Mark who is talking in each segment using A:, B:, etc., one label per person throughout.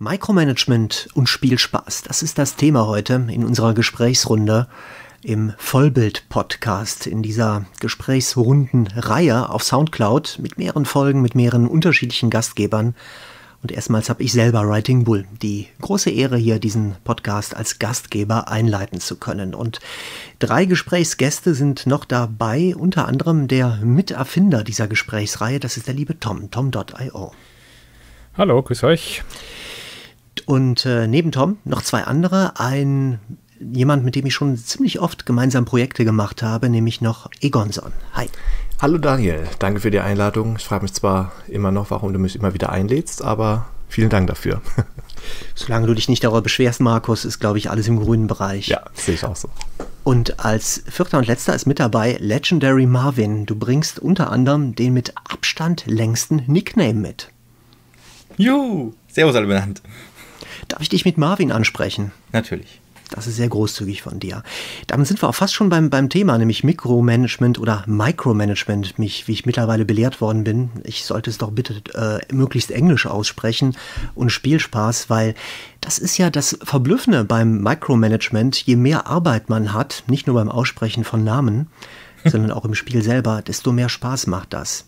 A: Micromanagement und Spielspaß, das ist das Thema heute in unserer Gesprächsrunde im Vollbild-Podcast, in dieser Gesprächsrundenreihe auf Soundcloud mit mehreren Folgen, mit mehreren unterschiedlichen Gastgebern. Und erstmals habe ich selber Writing Bull die große Ehre, hier diesen Podcast als Gastgeber einleiten zu können. Und drei Gesprächsgäste sind noch dabei, unter anderem der Miterfinder dieser Gesprächsreihe, das ist der liebe Tom, tom.io. Hallo, grüß euch. Und äh, neben Tom noch zwei andere. Ein jemand, mit dem ich schon ziemlich oft gemeinsam Projekte gemacht habe, nämlich noch Egonson. Hi. Hallo Daniel,
B: danke für die Einladung. Ich frage mich zwar immer noch, warum du mich immer wieder einlädst, aber vielen Dank
A: dafür. Solange du dich nicht darüber beschwerst, Markus, ist, glaube ich, alles im grünen Bereich. Ja, sehe ich auch so. Und als vierter und letzter ist mit dabei Legendary Marvin. Du bringst unter anderem den mit Abstand längsten Nickname mit.
C: Juhu! Servus,
A: Albinant. Darf ich dich mit Marvin ansprechen? Natürlich. Das ist sehr großzügig von dir. Damit sind wir auch fast schon beim, beim Thema, nämlich Mikromanagement oder Micromanagement, mich, wie ich mittlerweile belehrt worden bin. Ich sollte es doch bitte äh, möglichst englisch aussprechen und Spielspaß, weil das ist ja das Verblüffende beim Micromanagement. Je mehr Arbeit man hat, nicht nur beim Aussprechen von Namen, sondern auch im Spiel selber, desto mehr Spaß macht das.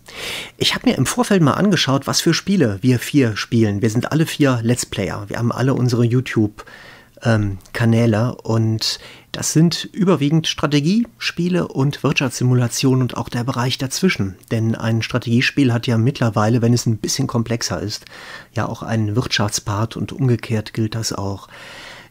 A: Ich habe mir im Vorfeld mal angeschaut, was für Spiele wir vier spielen. Wir sind alle vier Let's Player. Wir haben alle unsere YouTube-Kanäle ähm, und das sind überwiegend Strategiespiele und Wirtschaftssimulation und auch der Bereich dazwischen. Denn ein Strategiespiel hat ja mittlerweile, wenn es ein bisschen komplexer ist, ja auch einen Wirtschaftspart und umgekehrt gilt das auch.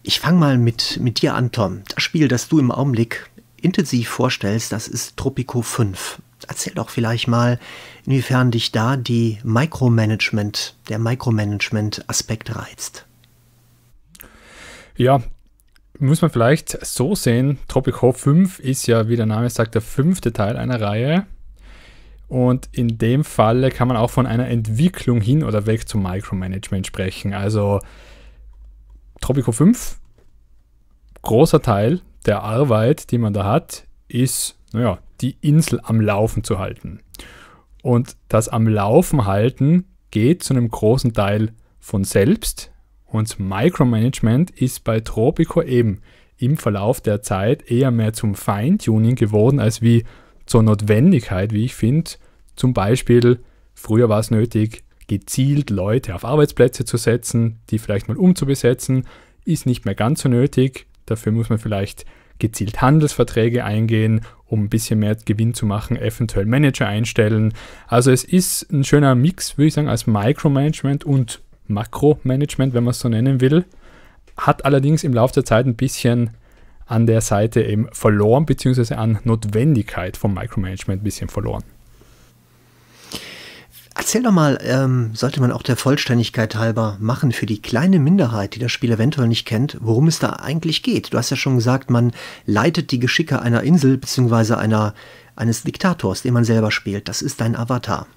A: Ich fange mal mit, mit dir an, Tom. Das Spiel, das du im Augenblick intensiv vorstellst, das ist Tropico 5. Erzähl doch vielleicht mal, inwiefern dich da die Micromanagement, der Micromanagement-Aspekt
D: reizt. Ja, muss man vielleicht so sehen, Tropico 5 ist ja, wie der Name sagt, der fünfte Teil einer Reihe. Und in dem Falle kann man auch von einer Entwicklung hin oder weg zum Micromanagement sprechen. Also Tropico 5, großer Teil der Arbeit, die man da hat, ist, naja, die Insel am Laufen zu halten. Und das am Laufen halten geht zu einem großen Teil von selbst und Micromanagement ist bei Tropico eben im Verlauf der Zeit eher mehr zum Feintuning geworden als wie zur Notwendigkeit, wie ich finde. Zum Beispiel, früher war es nötig, gezielt Leute auf Arbeitsplätze zu setzen, die vielleicht mal umzubesetzen, ist nicht mehr ganz so nötig. Dafür muss man vielleicht gezielt Handelsverträge eingehen, um ein bisschen mehr Gewinn zu machen, eventuell Manager einstellen. Also es ist ein schöner Mix, würde ich sagen, als Micromanagement und Makromanagement, wenn man es so nennen will. Hat allerdings im Laufe der Zeit ein bisschen an der Seite eben verloren, beziehungsweise an Notwendigkeit vom Micromanagement ein bisschen verloren. Erzähl doch mal, ähm, sollte man auch der Vollständigkeit halber machen
A: für die kleine Minderheit, die das Spiel eventuell nicht kennt, worum es da eigentlich geht? Du hast ja schon gesagt, man leitet die Geschicke einer Insel bzw. eines Diktators, den man selber spielt. Das ist
D: dein Avatar.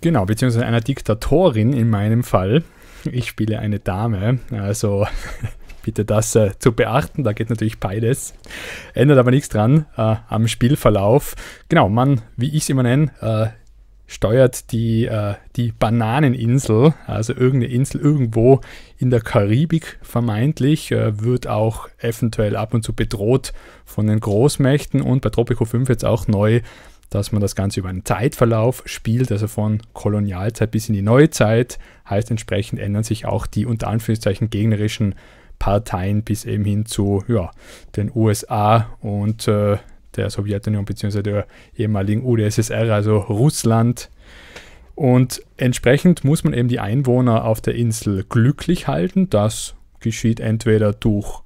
D: Genau, beziehungsweise einer Diktatorin in meinem Fall. Ich spiele eine Dame, also bitte das äh, zu beachten. Da geht natürlich beides. Ändert aber nichts dran äh, am Spielverlauf. Genau, man, wie ich es immer nenne, äh, steuert die, äh, die Bananeninsel, also irgendeine Insel irgendwo in der Karibik vermeintlich, äh, wird auch eventuell ab und zu bedroht von den Großmächten und bei Tropico 5 jetzt auch neu, dass man das Ganze über einen Zeitverlauf spielt, also von Kolonialzeit bis in die Neuzeit, heißt entsprechend ändern sich auch die unter Anführungszeichen gegnerischen Parteien bis eben hin zu ja, den USA und äh, der Sowjetunion bzw. der ehemaligen UdSSR, also Russland. Und entsprechend muss man eben die Einwohner auf der Insel glücklich halten. Das geschieht entweder durch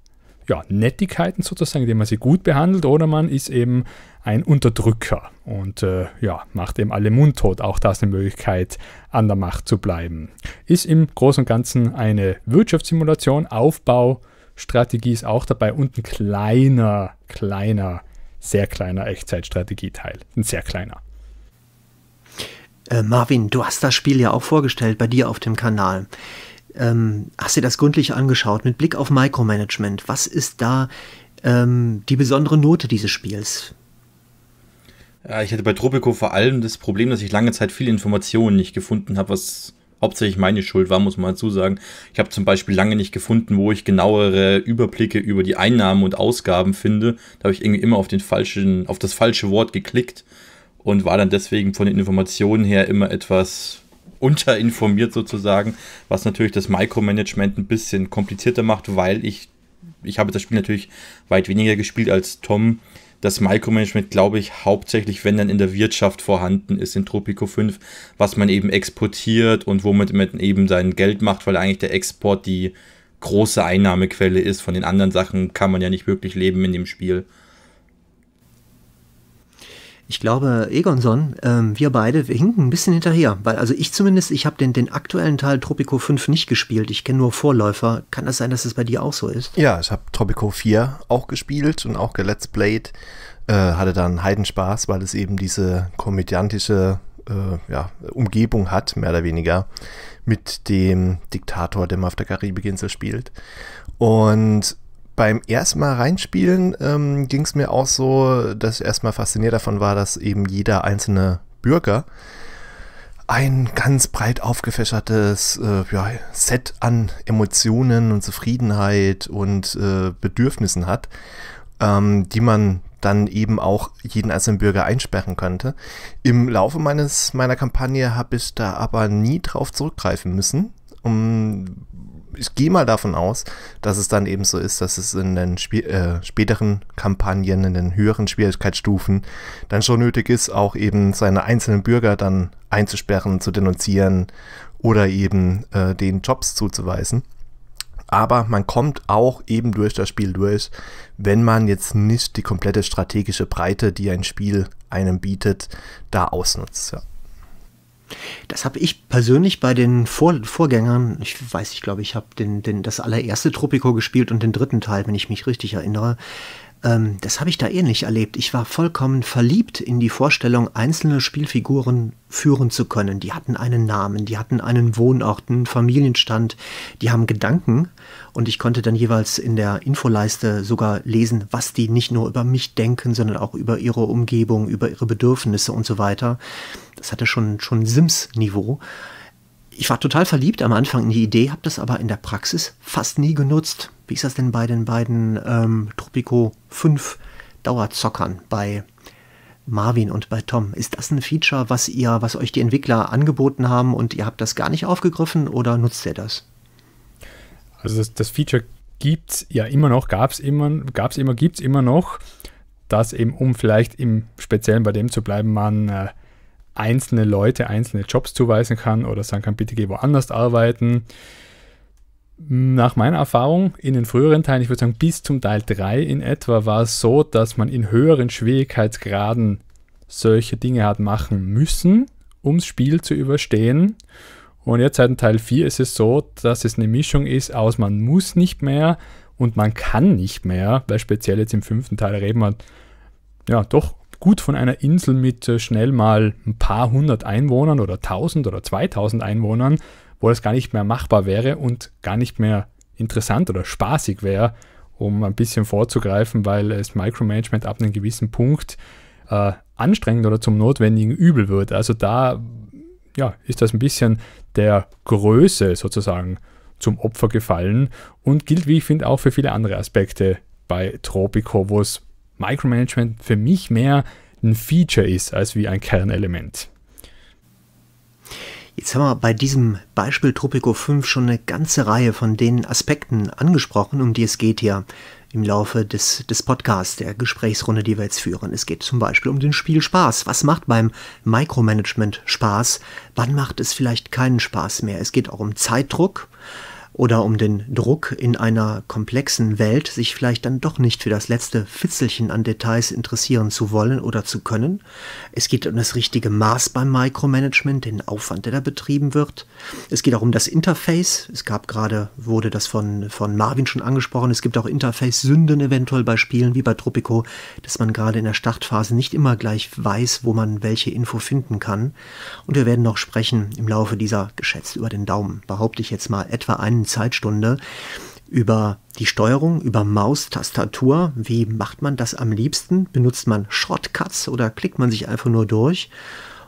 D: ja, Nettigkeiten sozusagen, indem man sie gut behandelt, oder man ist eben ein Unterdrücker und äh, ja, macht eben alle mundtot. Auch das eine Möglichkeit, an der Macht zu bleiben. Ist im Großen und Ganzen eine Wirtschaftssimulation. Aufbaustrategie ist auch dabei und ein kleiner, kleiner sehr kleiner Echtzeitstrategieteil. Ein sehr kleiner.
A: Äh, Marvin, du hast das Spiel ja auch vorgestellt bei dir auf dem Kanal. Ähm, hast dir das gründlich angeschaut mit Blick auf Micromanagement? Was ist da ähm, die besondere Note dieses Spiels?
C: Ja, ich hatte bei Tropico vor allem das Problem, dass ich lange Zeit viele Informationen nicht gefunden habe, was hauptsächlich meine Schuld war, muss man dazu sagen. Ich habe zum Beispiel lange nicht gefunden, wo ich genauere Überblicke über die Einnahmen und Ausgaben finde. Da habe ich irgendwie immer auf, den falschen, auf das falsche Wort geklickt und war dann deswegen von den Informationen her immer etwas unterinformiert sozusagen, was natürlich das Micromanagement ein bisschen komplizierter macht, weil ich, ich habe das Spiel natürlich weit weniger gespielt als Tom das Micromanagement, glaube ich, hauptsächlich, wenn dann in der Wirtschaft vorhanden ist, in Tropico 5, was man eben exportiert und womit man eben sein Geld macht, weil eigentlich der Export die große Einnahmequelle ist. Von den anderen Sachen kann man ja nicht wirklich leben in dem Spiel
A: ich glaube, Egonson, ähm, wir beide, wir hinken ein bisschen hinterher. Weil, also ich zumindest, ich habe den, den aktuellen Teil Tropico 5 nicht gespielt. Ich kenne nur Vorläufer. Kann das sein, dass es das bei dir auch so ist? Ja, ich habe Tropico 4
B: auch gespielt und auch Let's played. Äh, hatte dann Heidenspaß, weil es eben diese komödiantische äh, ja, Umgebung hat, mehr oder weniger, mit dem Diktator, der mal auf der Karibikinsel spielt. Und beim ersten Mal reinspielen ähm, ging es mir auch so, dass ich erstmal fasziniert davon war, dass eben jeder einzelne Bürger ein ganz breit aufgefächertes äh, ja, Set an Emotionen und Zufriedenheit und äh, Bedürfnissen hat, ähm, die man dann eben auch jeden einzelnen Bürger einsperren könnte. Im Laufe meines, meiner Kampagne habe ich da aber nie drauf zurückgreifen müssen, um, ich gehe mal davon aus, dass es dann eben so ist, dass es in den Spiel, äh, späteren Kampagnen, in den höheren Schwierigkeitsstufen dann schon nötig ist, auch eben seine einzelnen Bürger dann einzusperren, zu denunzieren oder eben äh, den Jobs zuzuweisen. Aber man kommt auch eben durch das Spiel durch, wenn man jetzt nicht
A: die komplette strategische Breite, die ein Spiel einem bietet, da ausnutzt. Ja. Das habe ich persönlich bei den Vor Vorgängern, ich weiß, ich glaube, ich habe den, den, das allererste Tropico gespielt und den dritten Teil, wenn ich mich richtig erinnere. Ähm, das habe ich da ähnlich erlebt. Ich war vollkommen verliebt in die Vorstellung, einzelne Spielfiguren führen zu können. Die hatten einen Namen, die hatten einen Wohnort, einen Familienstand, die haben Gedanken und ich konnte dann jeweils in der Infoleiste sogar lesen, was die nicht nur über mich denken, sondern auch über ihre Umgebung, über ihre Bedürfnisse und so weiter. Das hatte schon, schon Sims-Niveau. Ich war total verliebt am Anfang in die Idee, habe das aber in der Praxis fast nie genutzt. Wie ist das denn bei den beiden ähm, Tropico 5 Dauerzockern bei Marvin und bei Tom? Ist das ein Feature, was ihr, was euch die Entwickler angeboten haben und ihr habt das gar nicht aufgegriffen oder nutzt ihr das?
D: Also das, das Feature gibt es ja immer noch, gab es immer, gab es immer, gibt es immer noch, dass eben, um vielleicht im Speziellen bei dem zu bleiben, man äh, einzelne Leute einzelne Jobs zuweisen kann oder sagen kann, bitte geh woanders arbeiten. Nach meiner Erfahrung in den früheren Teilen, ich würde sagen bis zum Teil 3 in etwa, war es so, dass man in höheren Schwierigkeitsgraden solche Dinge hat machen müssen, ums Spiel zu überstehen. Und jetzt seit Teil 4 ist es so, dass es eine Mischung ist aus man muss nicht mehr und man kann nicht mehr, weil speziell jetzt im fünften Teil reden wir ja doch gut von einer Insel mit äh, schnell mal ein paar hundert Einwohnern oder tausend oder zweitausend Einwohnern, wo das gar nicht mehr machbar wäre und gar nicht mehr interessant oder spaßig wäre, um ein bisschen vorzugreifen, weil es Micromanagement ab einem gewissen Punkt äh, anstrengend oder zum notwendigen Übel wird. Also da ja, ist das ein bisschen der Größe sozusagen zum Opfer gefallen und gilt, wie ich finde, auch für viele andere Aspekte bei Tropico, wo es Micromanagement für mich mehr ein Feature ist als wie ein Kernelement. Jetzt haben wir bei diesem Beispiel Tropico 5 schon eine ganze Reihe
A: von den Aspekten angesprochen, um die es geht hier im Laufe des, des Podcasts, der Gesprächsrunde, die wir jetzt führen. Es geht zum Beispiel um den Spiel Spaß. Was macht beim Micromanagement Spaß? Wann macht es vielleicht keinen Spaß mehr? Es geht auch um Zeitdruck oder um den Druck in einer komplexen Welt sich vielleicht dann doch nicht für das letzte Fitzelchen an Details interessieren zu wollen oder zu können. Es geht um das richtige Maß beim Micromanagement, den Aufwand, der da betrieben wird. Es geht auch um das Interface. Es gab gerade, wurde das von, von Marvin schon angesprochen, es gibt auch Interface-Sünden eventuell bei Spielen wie bei Tropico, dass man gerade in der Startphase nicht immer gleich weiß, wo man welche Info finden kann. Und wir werden noch sprechen im Laufe dieser geschätzt über den Daumen, behaupte ich jetzt mal etwa einen neuen Zeitstunde über die Steuerung, über Maus, Tastatur. Wie macht man das am liebsten? Benutzt man Shortcuts oder klickt man sich einfach nur durch?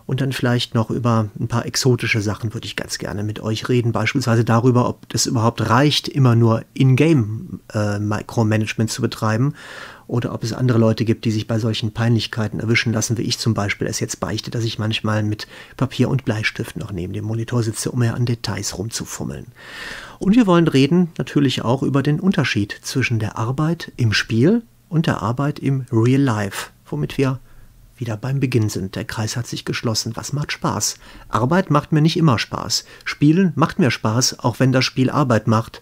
A: Und dann vielleicht noch über ein paar exotische Sachen würde ich ganz gerne mit euch reden. Beispielsweise darüber, ob es überhaupt reicht, immer nur in-game äh, Micromanagement zu betreiben. Oder ob es andere Leute gibt, die sich bei solchen Peinlichkeiten erwischen lassen, wie ich zum Beispiel es jetzt beichte, dass ich manchmal mit Papier und Bleistift noch neben dem Monitor sitze, um ja an Details rumzufummeln. Und wir wollen reden natürlich auch über den Unterschied zwischen der Arbeit im Spiel und der Arbeit im Real Life, womit wir wieder beim Beginn sind. Der Kreis hat sich geschlossen. Was macht Spaß? Arbeit macht mir nicht immer Spaß. Spielen macht mir Spaß, auch wenn das Spiel Arbeit macht.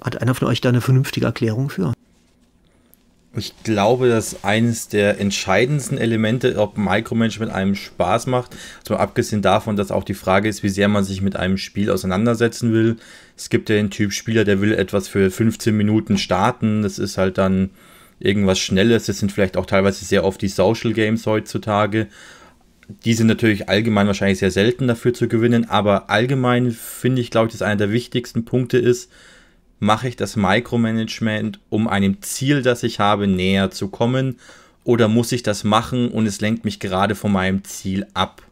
A: Hat einer von euch da eine vernünftige Erklärung für?
C: Ich glaube, dass eines der entscheidendsten Elemente, ob Micromanagement einem Spaß macht, also abgesehen davon, dass auch die Frage ist, wie sehr man sich mit einem Spiel auseinandersetzen will, es gibt ja den Typ Spieler, der will etwas für 15 Minuten starten. Das ist halt dann irgendwas Schnelles. Das sind vielleicht auch teilweise sehr oft die Social Games heutzutage. Die sind natürlich allgemein wahrscheinlich sehr selten dafür zu gewinnen, aber allgemein finde ich, glaube ich, dass einer der wichtigsten Punkte ist, mache ich das Micromanagement, um einem Ziel, das ich habe, näher zu kommen? Oder muss ich das machen und es lenkt mich gerade von meinem Ziel ab?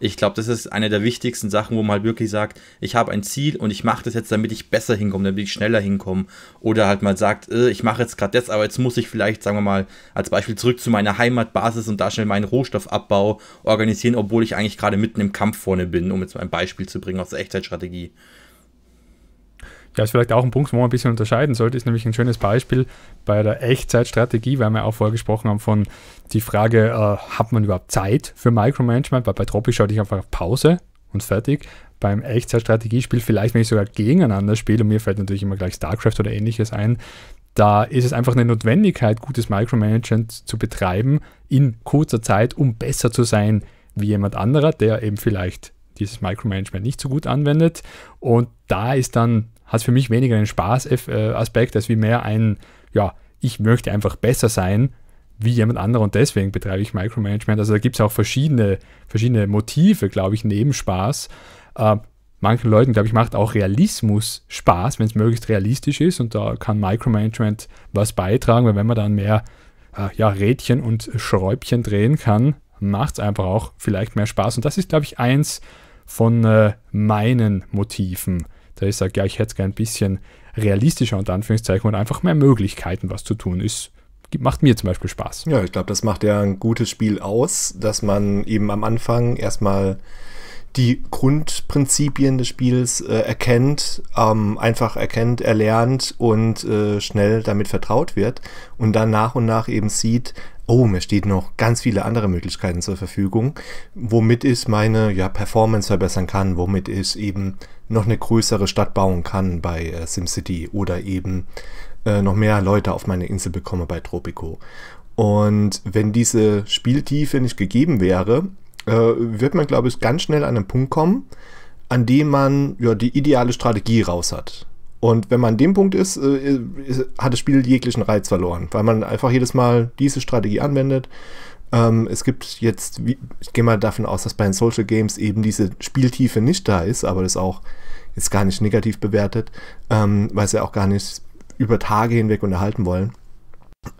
C: Ich glaube, das ist eine der wichtigsten Sachen, wo man halt wirklich sagt, ich habe ein Ziel und ich mache das jetzt, damit ich besser hinkomme, damit ich schneller hinkomme. Oder halt mal sagt, äh, ich mache jetzt gerade das, aber jetzt muss ich vielleicht, sagen wir mal, als Beispiel zurück zu meiner Heimatbasis und da schnell meinen Rohstoffabbau organisieren, obwohl ich eigentlich gerade mitten im Kampf vorne bin, um jetzt mal ein Beispiel zu bringen aus der Echtzeitstrategie.
D: Ja, ist vielleicht auch ein Punkt, wo man ein bisschen unterscheiden sollte, ist nämlich ein schönes Beispiel bei der Echtzeitstrategie, weil wir auch vorher gesprochen haben von die Frage, äh, hat man überhaupt Zeit für Micromanagement? Weil bei Tropic schaue ich einfach auf Pause und fertig. Beim Echtzeitstrategiespiel vielleicht, wenn ich sogar gegeneinander spiele, und mir fällt natürlich immer gleich StarCraft oder ähnliches ein, da ist es einfach eine Notwendigkeit, gutes Micromanagement zu betreiben in kurzer Zeit, um besser zu sein wie jemand anderer, der eben vielleicht dieses Micromanagement nicht so gut anwendet. Und da ist dann hat für mich weniger einen Spaßaspekt, äh, als wie mehr ein, ja, ich möchte einfach besser sein wie jemand anderer und deswegen betreibe ich Micromanagement. Also da gibt es auch verschiedene, verschiedene Motive, glaube ich, neben Spaß. Äh, manchen Leuten, glaube ich, macht auch Realismus Spaß, wenn es möglichst realistisch ist und da kann Micromanagement was beitragen, weil wenn man dann mehr äh, ja, Rädchen und Schräubchen drehen kann, macht es einfach auch vielleicht mehr Spaß. Und das ist, glaube ich, eins von äh, meinen Motiven da ich sage, ja, ich hätte es gerne ein bisschen realistischer und Anführungszeichen und einfach mehr Möglichkeiten, was zu tun ist. Macht mir zum Beispiel Spaß.
B: Ja, ich glaube, das macht ja ein gutes Spiel aus, dass man eben am Anfang erstmal die Grundprinzipien des Spiels äh, erkennt, ähm, einfach erkennt, erlernt und äh, schnell damit vertraut wird und dann nach und nach eben sieht, oh, mir stehen noch ganz viele andere Möglichkeiten zur Verfügung, womit ich meine ja, Performance verbessern kann, womit ich eben noch eine größere Stadt bauen kann bei äh, SimCity oder eben äh, noch mehr Leute auf meine Insel bekomme bei Tropico. Und wenn diese Spieltiefe nicht gegeben wäre, äh, wird man, glaube ich, ganz schnell an einen Punkt kommen, an dem man ja, die ideale Strategie raus hat. Und wenn man an dem Punkt ist, äh, äh hat das Spiel jeglichen Reiz verloren, weil man einfach jedes Mal diese Strategie anwendet. Ähm, es gibt jetzt, ich gehe mal davon aus, dass bei den Social Games eben diese Spieltiefe nicht da ist, aber das auch jetzt gar nicht negativ bewertet, ähm, weil sie auch gar nicht über Tage hinweg unterhalten wollen.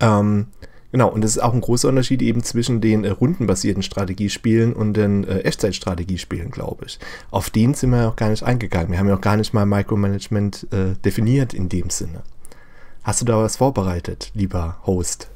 B: Ähm, Genau, und das ist auch ein großer Unterschied eben zwischen den äh, rundenbasierten Strategiespielen und den äh, Echtzeitstrategiespielen, glaube ich. Auf den sind wir ja auch gar nicht eingegangen. Wir haben ja auch gar nicht mal Micromanagement äh, definiert in dem Sinne. Hast du da was vorbereitet, lieber Host?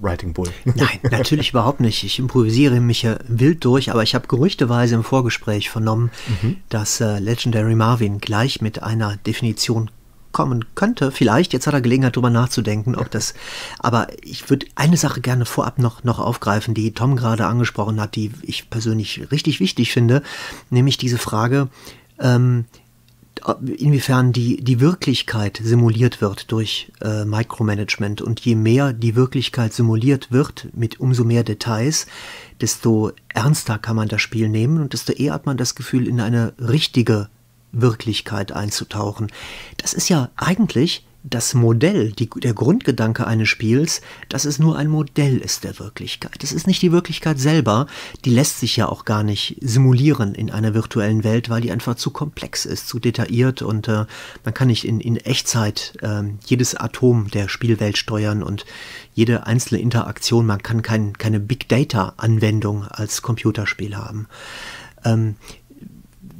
A: Writing Bull. Nein, natürlich überhaupt nicht. Ich improvisiere mich ja wild durch, aber ich habe gerüchteweise im Vorgespräch vernommen, mhm. dass äh, Legendary Marvin gleich mit einer Definition kommen könnte. Vielleicht, jetzt hat er Gelegenheit, darüber nachzudenken, ob das. Aber ich würde eine Sache gerne vorab noch, noch aufgreifen, die Tom gerade angesprochen hat, die ich persönlich richtig wichtig finde, nämlich diese Frage, ähm, inwiefern die, die Wirklichkeit simuliert wird durch äh, Micromanagement. Und je mehr die Wirklichkeit simuliert wird, mit umso mehr Details, desto ernster kann man das Spiel nehmen und desto eher hat man das Gefühl, in eine richtige Wirklichkeit einzutauchen. Das ist ja eigentlich das Modell, die, der Grundgedanke eines Spiels, dass es nur ein Modell ist der Wirklichkeit. Es ist nicht die Wirklichkeit selber, die lässt sich ja auch gar nicht simulieren in einer virtuellen Welt, weil die einfach zu komplex ist, zu detailliert und äh, man kann nicht in, in Echtzeit äh, jedes Atom der Spielwelt steuern und jede einzelne Interaktion, man kann kein, keine Big Data-Anwendung als Computerspiel haben. Ähm,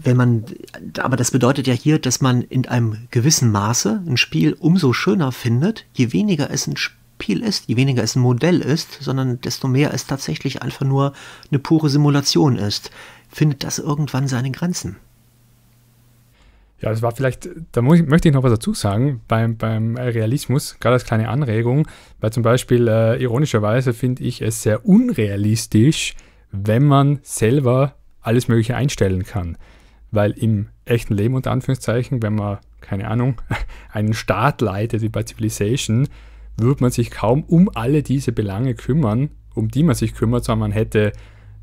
A: wenn man, aber das bedeutet ja hier, dass man in einem gewissen Maße ein Spiel umso schöner findet, je weniger es ein Spiel ist, je weniger es ein Modell ist, sondern desto mehr es tatsächlich einfach nur eine pure Simulation ist, findet das irgendwann seine Grenzen.
D: Ja, das war vielleicht, da muss, möchte ich noch was dazu sagen, beim, beim Realismus, gerade als kleine Anregung, weil zum Beispiel äh, ironischerweise finde ich es sehr unrealistisch, wenn man selber alles Mögliche einstellen kann weil im echten Leben unter Anführungszeichen, wenn man, keine Ahnung, einen Staat leitet wie bei Civilization, würde man sich kaum um alle diese Belange kümmern, um die man sich kümmert, sondern man hätte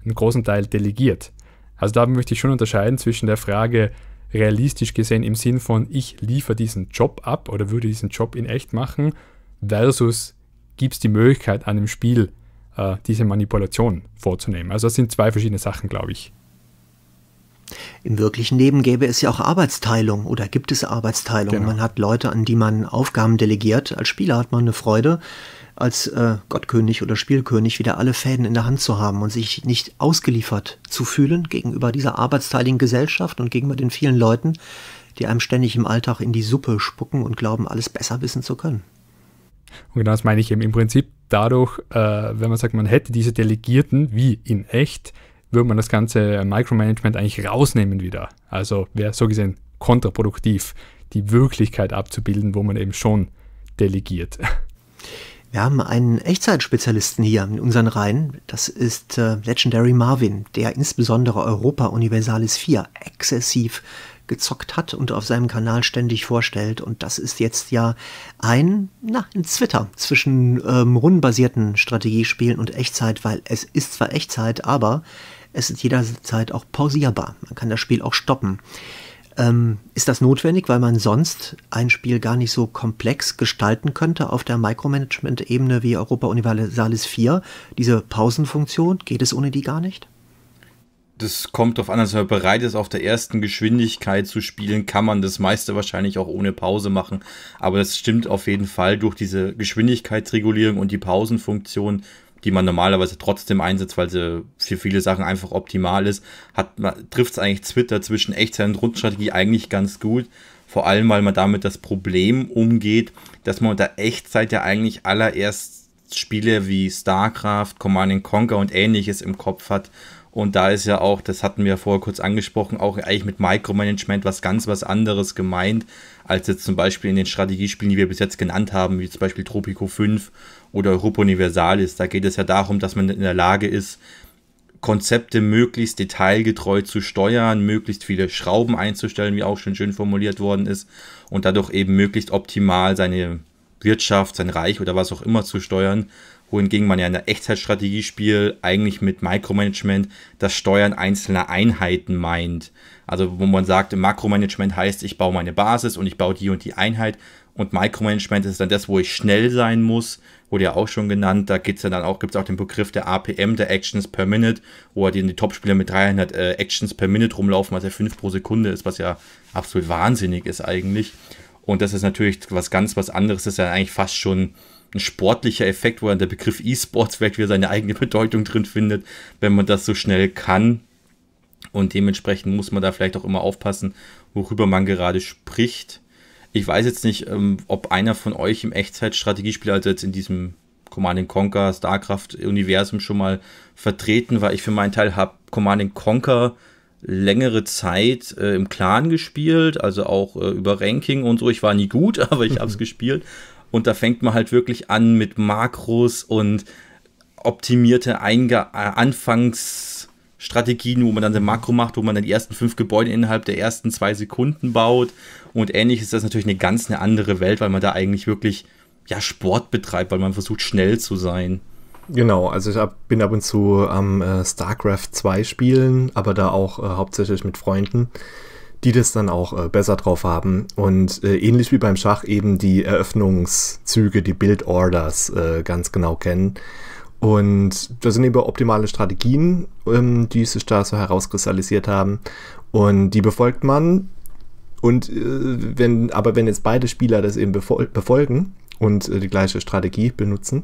D: einen großen Teil delegiert. Also da möchte ich schon unterscheiden zwischen der Frage, realistisch gesehen im Sinn von, ich liefere diesen Job ab oder würde diesen Job in echt machen, versus gibt es die Möglichkeit, an dem Spiel äh, diese Manipulation vorzunehmen. Also das sind zwei verschiedene Sachen, glaube ich. Im wirklichen Leben gäbe es ja auch Arbeitsteilung oder gibt es Arbeitsteilung. Genau. Man hat
A: Leute, an die man Aufgaben delegiert. Als Spieler hat man eine Freude, als äh, Gottkönig oder Spielkönig wieder alle Fäden in der Hand zu haben und sich nicht ausgeliefert zu fühlen gegenüber dieser arbeitsteiligen Gesellschaft und gegenüber den vielen Leuten, die einem ständig im Alltag in die Suppe spucken
D: und glauben, alles besser wissen zu können. Und genau das meine ich eben. Im Prinzip dadurch, äh, wenn man sagt, man hätte diese Delegierten wie in echt, würde man das ganze Micromanagement eigentlich rausnehmen wieder. Also wäre so gesehen kontraproduktiv, die Wirklichkeit abzubilden, wo man eben schon delegiert. Wir haben einen Echtzeitspezialisten
A: hier in unseren Reihen. Das ist äh, Legendary Marvin, der insbesondere Europa Universalis 4 exzessiv gezockt hat und auf seinem Kanal ständig vorstellt. Und das ist jetzt ja ein, na, ein Zwitter zwischen ähm, rundenbasierten Strategiespielen und Echtzeit, weil es ist zwar Echtzeit, aber es ist jederzeit auch pausierbar. Man kann das Spiel auch stoppen. Ähm, ist das notwendig, weil man sonst ein Spiel gar nicht so komplex gestalten könnte auf der Micromanagement-Ebene wie Europa Universalis 4? Diese Pausenfunktion, geht es ohne die gar nicht?
C: das kommt darauf an, dass man bereit ist, auf der ersten Geschwindigkeit zu spielen, kann man das meiste wahrscheinlich auch ohne Pause machen. Aber das stimmt auf jeden Fall. Durch diese Geschwindigkeitsregulierung und die Pausenfunktion die man normalerweise trotzdem einsetzt, weil sie für viele Sachen einfach optimal ist, trifft es eigentlich Twitter zwischen Echtzeit und Rundstrategie eigentlich ganz gut. Vor allem, weil man damit das Problem umgeht, dass man unter Echtzeit ja eigentlich allererst Spiele wie StarCraft, Command Conquer und ähnliches im Kopf hat. Und da ist ja auch, das hatten wir vorher kurz angesprochen, auch eigentlich mit Micromanagement was ganz was anderes gemeint, als jetzt zum Beispiel in den Strategiespielen, die wir bis jetzt genannt haben, wie zum Beispiel Tropico 5 oder Europa Universalis. Da geht es ja darum, dass man in der Lage ist, Konzepte möglichst detailgetreu zu steuern, möglichst viele Schrauben einzustellen, wie auch schon schön formuliert worden ist, und dadurch eben möglichst optimal seine Wirtschaft, sein Reich oder was auch immer zu steuern, wohingegen man ja in der Echtzeitstrategiespiel eigentlich mit Micromanagement das Steuern einzelner Einheiten meint. Also wo man sagt, im Makromanagement heißt, ich baue meine Basis und ich baue die und die Einheit und Micromanagement ist dann das, wo ich schnell sein muss, wurde ja auch schon genannt. Da gibt's ja dann auch, gibt's auch den Begriff der APM, der Actions per Minute, wo die, halt die Topspieler mit 300 äh, Actions per Minute rumlaufen, was ja 5 pro Sekunde ist, was ja absolut wahnsinnig ist eigentlich. Und das ist natürlich was ganz was anderes. Das ist ja eigentlich fast schon ein sportlicher Effekt, wo dann der Begriff E-Sports vielleicht wieder seine eigene Bedeutung drin findet, wenn man das so schnell kann. Und dementsprechend muss man da vielleicht auch immer aufpassen, worüber man gerade spricht. Ich weiß jetzt nicht, ähm, ob einer von euch im Echtzeit-Strategiespiel, also jetzt in diesem Command Conquer, StarCraft-Universum schon mal vertreten war. Ich für meinen Teil habe Command Conquer längere Zeit äh, im Clan gespielt, also auch äh, über Ranking und so. Ich war nie gut, aber ich habe es mhm. gespielt. Und da fängt man halt wirklich an mit Makros und optimierte Einge äh, Anfangsstrategien, wo man dann den Makro macht, wo man dann die ersten fünf Gebäude innerhalb der ersten zwei Sekunden baut. Und ähnlich ist das natürlich eine ganz eine andere Welt, weil man da eigentlich wirklich ja, Sport betreibt, weil man versucht, schnell zu sein. Genau, also ich bin ab und zu am äh, StarCraft 2 spielen, aber da auch äh,
B: hauptsächlich mit Freunden, die das dann auch äh, besser drauf haben. Und äh, ähnlich wie beim Schach eben die Eröffnungszüge, die Build Orders äh, ganz genau kennen. Und das sind eben optimale Strategien, ähm, die sich da so herauskristallisiert haben. Und die befolgt man. Und äh, wenn, aber wenn jetzt beide Spieler das eben befol befolgen, und äh, die gleiche Strategie benutzen,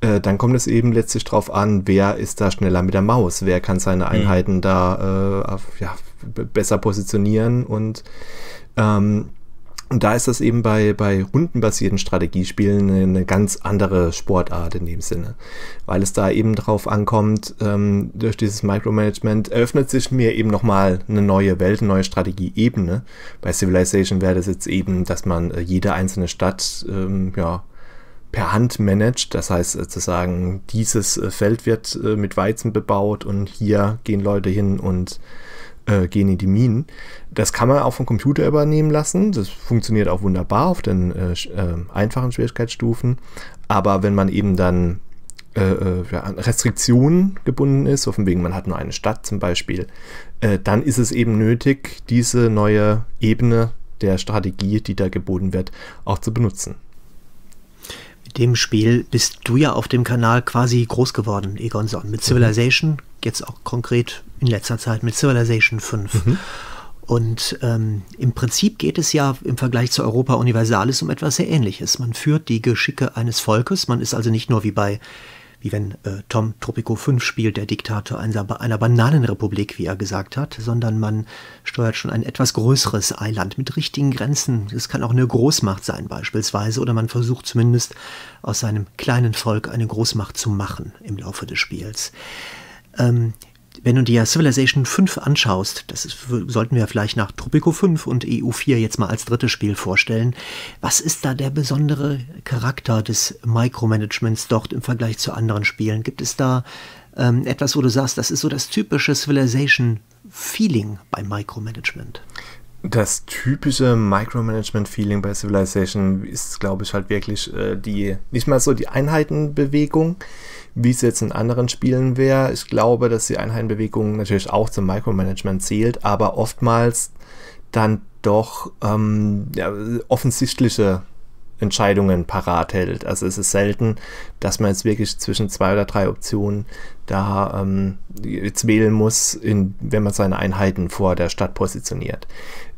B: äh, dann kommt es eben letztlich darauf an, wer ist da schneller mit der Maus, wer kann seine mhm. Einheiten mhm. da äh, ja, besser positionieren und ähm, und da ist das eben bei, bei rundenbasierten Strategiespielen eine ganz andere Sportart in dem Sinne, weil es da eben drauf ankommt, ähm, durch dieses Micromanagement eröffnet sich mir eben nochmal eine neue Welt, eine neue Strategieebene. Bei Civilization wäre das jetzt eben, dass man äh, jede einzelne Stadt ähm, ja, per Hand managt. Das heißt sozusagen, dieses äh, Feld wird äh, mit Weizen bebaut und hier gehen Leute hin und äh, gehen in die Minen. Das kann man auch vom Computer übernehmen lassen. Das funktioniert auch wunderbar auf den äh, äh einfachen Schwierigkeitsstufen. Aber wenn man eben dann äh, äh, ja, an Restriktionen gebunden ist, so von wegen man hat nur eine Stadt zum Beispiel, äh, dann ist es eben nötig, diese neue Ebene der Strategie, die da geboten wird, auch zu benutzen
A: dem Spiel bist du ja auf dem Kanal quasi groß geworden, Egon Son, mit mhm. Civilization, mhm. jetzt auch konkret in letzter Zeit mit Civilization 5. Mhm. Und ähm, im Prinzip geht es ja im Vergleich zu Europa Universalis um etwas sehr Ähnliches. Man führt die Geschicke eines Volkes, man ist also nicht nur wie bei wie wenn äh, Tom Tropico 5 spielt, der Diktator einer, einer Bananenrepublik, wie er gesagt hat, sondern man steuert schon ein etwas größeres Eiland mit richtigen Grenzen. Es kann auch eine Großmacht sein beispielsweise oder man versucht zumindest aus seinem kleinen Volk eine Großmacht zu machen im Laufe des Spiels. Ähm, wenn du dir Civilization 5 anschaust, das ist, sollten wir vielleicht nach Tropico 5 und EU 4 jetzt mal als drittes Spiel vorstellen, was ist da der besondere Charakter des Micromanagements dort im Vergleich zu anderen Spielen? Gibt es da ähm, etwas, wo du sagst, das ist so das typische Civilization-Feeling beim Micromanagement?
B: das typische Micromanagement-Feeling bei Civilization ist, glaube ich, halt wirklich äh, die, nicht mal so die Einheitenbewegung, wie es jetzt in anderen Spielen wäre. Ich glaube, dass die Einheitenbewegung natürlich auch zum Micromanagement zählt, aber oftmals dann doch ähm, ja, offensichtliche Entscheidungen parat hält. Also es ist selten, dass man jetzt wirklich zwischen zwei oder drei Optionen da ähm, jetzt wählen muss, in, wenn man seine Einheiten vor der Stadt positioniert.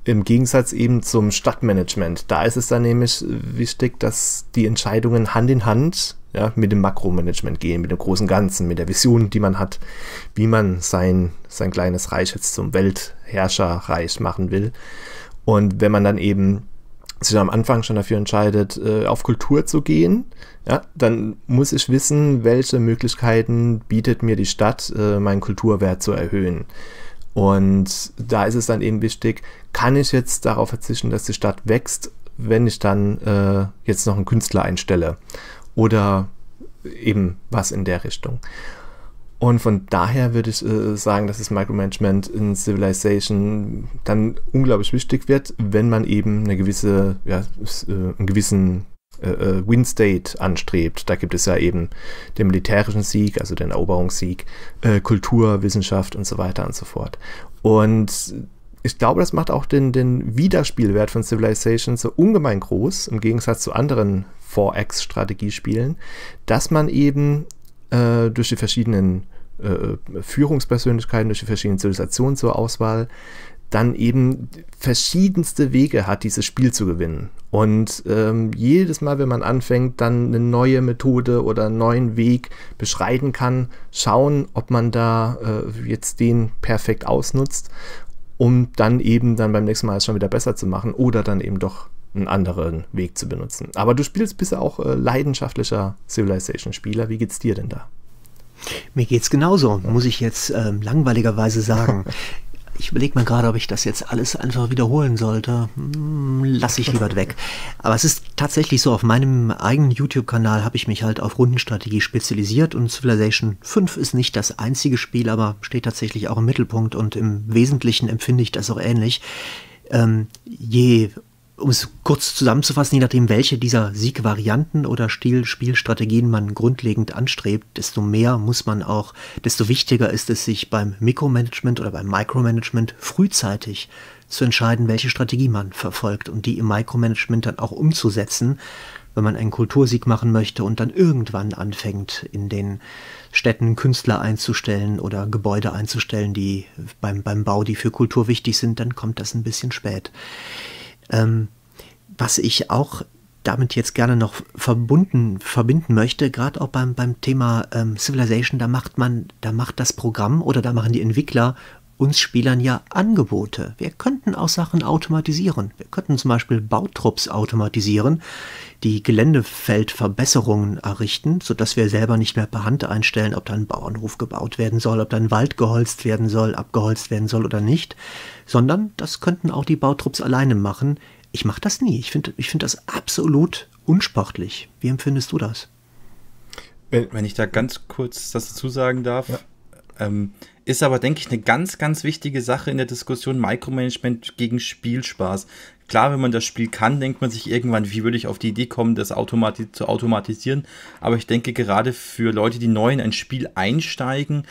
B: Im Gegensatz eben zum Stadtmanagement. Da ist es dann nämlich wichtig, dass die Entscheidungen Hand in Hand ja, mit dem Makromanagement gehen, mit dem großen Ganzen, mit der Vision, die man hat, wie man sein, sein kleines Reich jetzt zum Weltherrscherreich machen will. Und wenn man dann eben sich am Anfang schon dafür entscheidet, äh, auf Kultur zu gehen, ja, dann muss ich wissen, welche Möglichkeiten bietet mir die Stadt, äh, meinen Kulturwert zu erhöhen. Und da ist es dann eben wichtig, kann ich jetzt darauf verzichten, dass die Stadt wächst, wenn ich dann äh, jetzt noch einen Künstler einstelle oder eben was in der Richtung. Und von daher würde ich äh, sagen, dass das Micromanagement in Civilization dann unglaublich wichtig wird, wenn man eben eine gewisse, ja, äh, einen gewissen äh, äh, Win State anstrebt. Da gibt es ja eben den militärischen Sieg, also den Eroberungssieg, äh, Kultur, Wissenschaft und so weiter und so fort. Und ich glaube, das macht auch den, den Wiederspielwert von Civilization so ungemein groß, im Gegensatz zu anderen 4X-Strategiespielen, dass man eben äh, durch die verschiedenen äh, Führungspersönlichkeiten, durch die verschiedenen Zivilisationen zur Auswahl dann eben verschiedenste Wege hat, dieses Spiel zu gewinnen. Und ähm, jedes Mal, wenn man anfängt, dann eine neue Methode oder einen neuen Weg beschreiten kann, schauen, ob man da äh, jetzt den perfekt ausnutzt, um dann eben dann beim nächsten Mal es schon wieder besser zu machen oder dann eben doch einen anderen Weg zu benutzen. Aber du spielst bisher auch äh, leidenschaftlicher Civilization-Spieler. Wie geht's dir denn da?
A: Mir geht's genauso, muss ich jetzt äh, langweiligerweise sagen. Ich überlege mir gerade, ob ich das jetzt alles einfach wiederholen sollte. Hm, lass ich lieber weg. Aber es ist tatsächlich so, auf meinem eigenen YouTube-Kanal habe ich mich halt auf Rundenstrategie spezialisiert und Civilization 5 ist nicht das einzige Spiel, aber steht tatsächlich auch im Mittelpunkt und im Wesentlichen empfinde ich das auch ähnlich. Ähm, je um es kurz zusammenzufassen, je nachdem, welche dieser Siegvarianten oder Stil Spielstrategien man grundlegend anstrebt, desto mehr muss man auch, desto wichtiger ist es, sich beim Mikromanagement oder beim Micromanagement frühzeitig zu entscheiden, welche Strategie man verfolgt und die im Micromanagement dann auch umzusetzen, wenn man einen Kultursieg machen möchte und dann irgendwann anfängt, in den Städten Künstler einzustellen oder Gebäude einzustellen, die beim, beim Bau, die für Kultur wichtig sind, dann kommt das ein bisschen spät. Ähm, was ich auch damit jetzt gerne noch verbunden, verbinden möchte, gerade auch beim, beim Thema ähm, Civilization, da macht man, da macht das Programm oder da machen die Entwickler uns Spielern ja Angebote. Wir könnten auch Sachen automatisieren. Wir könnten zum Beispiel Bautrupps automatisieren, die Geländefeldverbesserungen errichten, sodass wir selber nicht mehr per Hand einstellen, ob da ein Bauernhof gebaut werden soll, ob da ein Wald geholzt werden soll, abgeholzt werden soll oder nicht, sondern das könnten auch die Bautrupps alleine machen. Ich mache das nie. Ich finde ich find das absolut unsportlich. Wie empfindest du das?
C: Wenn, ich da ganz kurz das dazu sagen darf, ja. ähm, ist aber, denke ich, eine ganz, ganz wichtige Sache in der Diskussion Micromanagement gegen Spielspaß. Klar, wenn man das Spiel kann, denkt man sich irgendwann, wie würde ich auf die Idee kommen, das automati zu automatisieren. Aber ich denke, gerade für Leute, die neu in ein Spiel einsteigen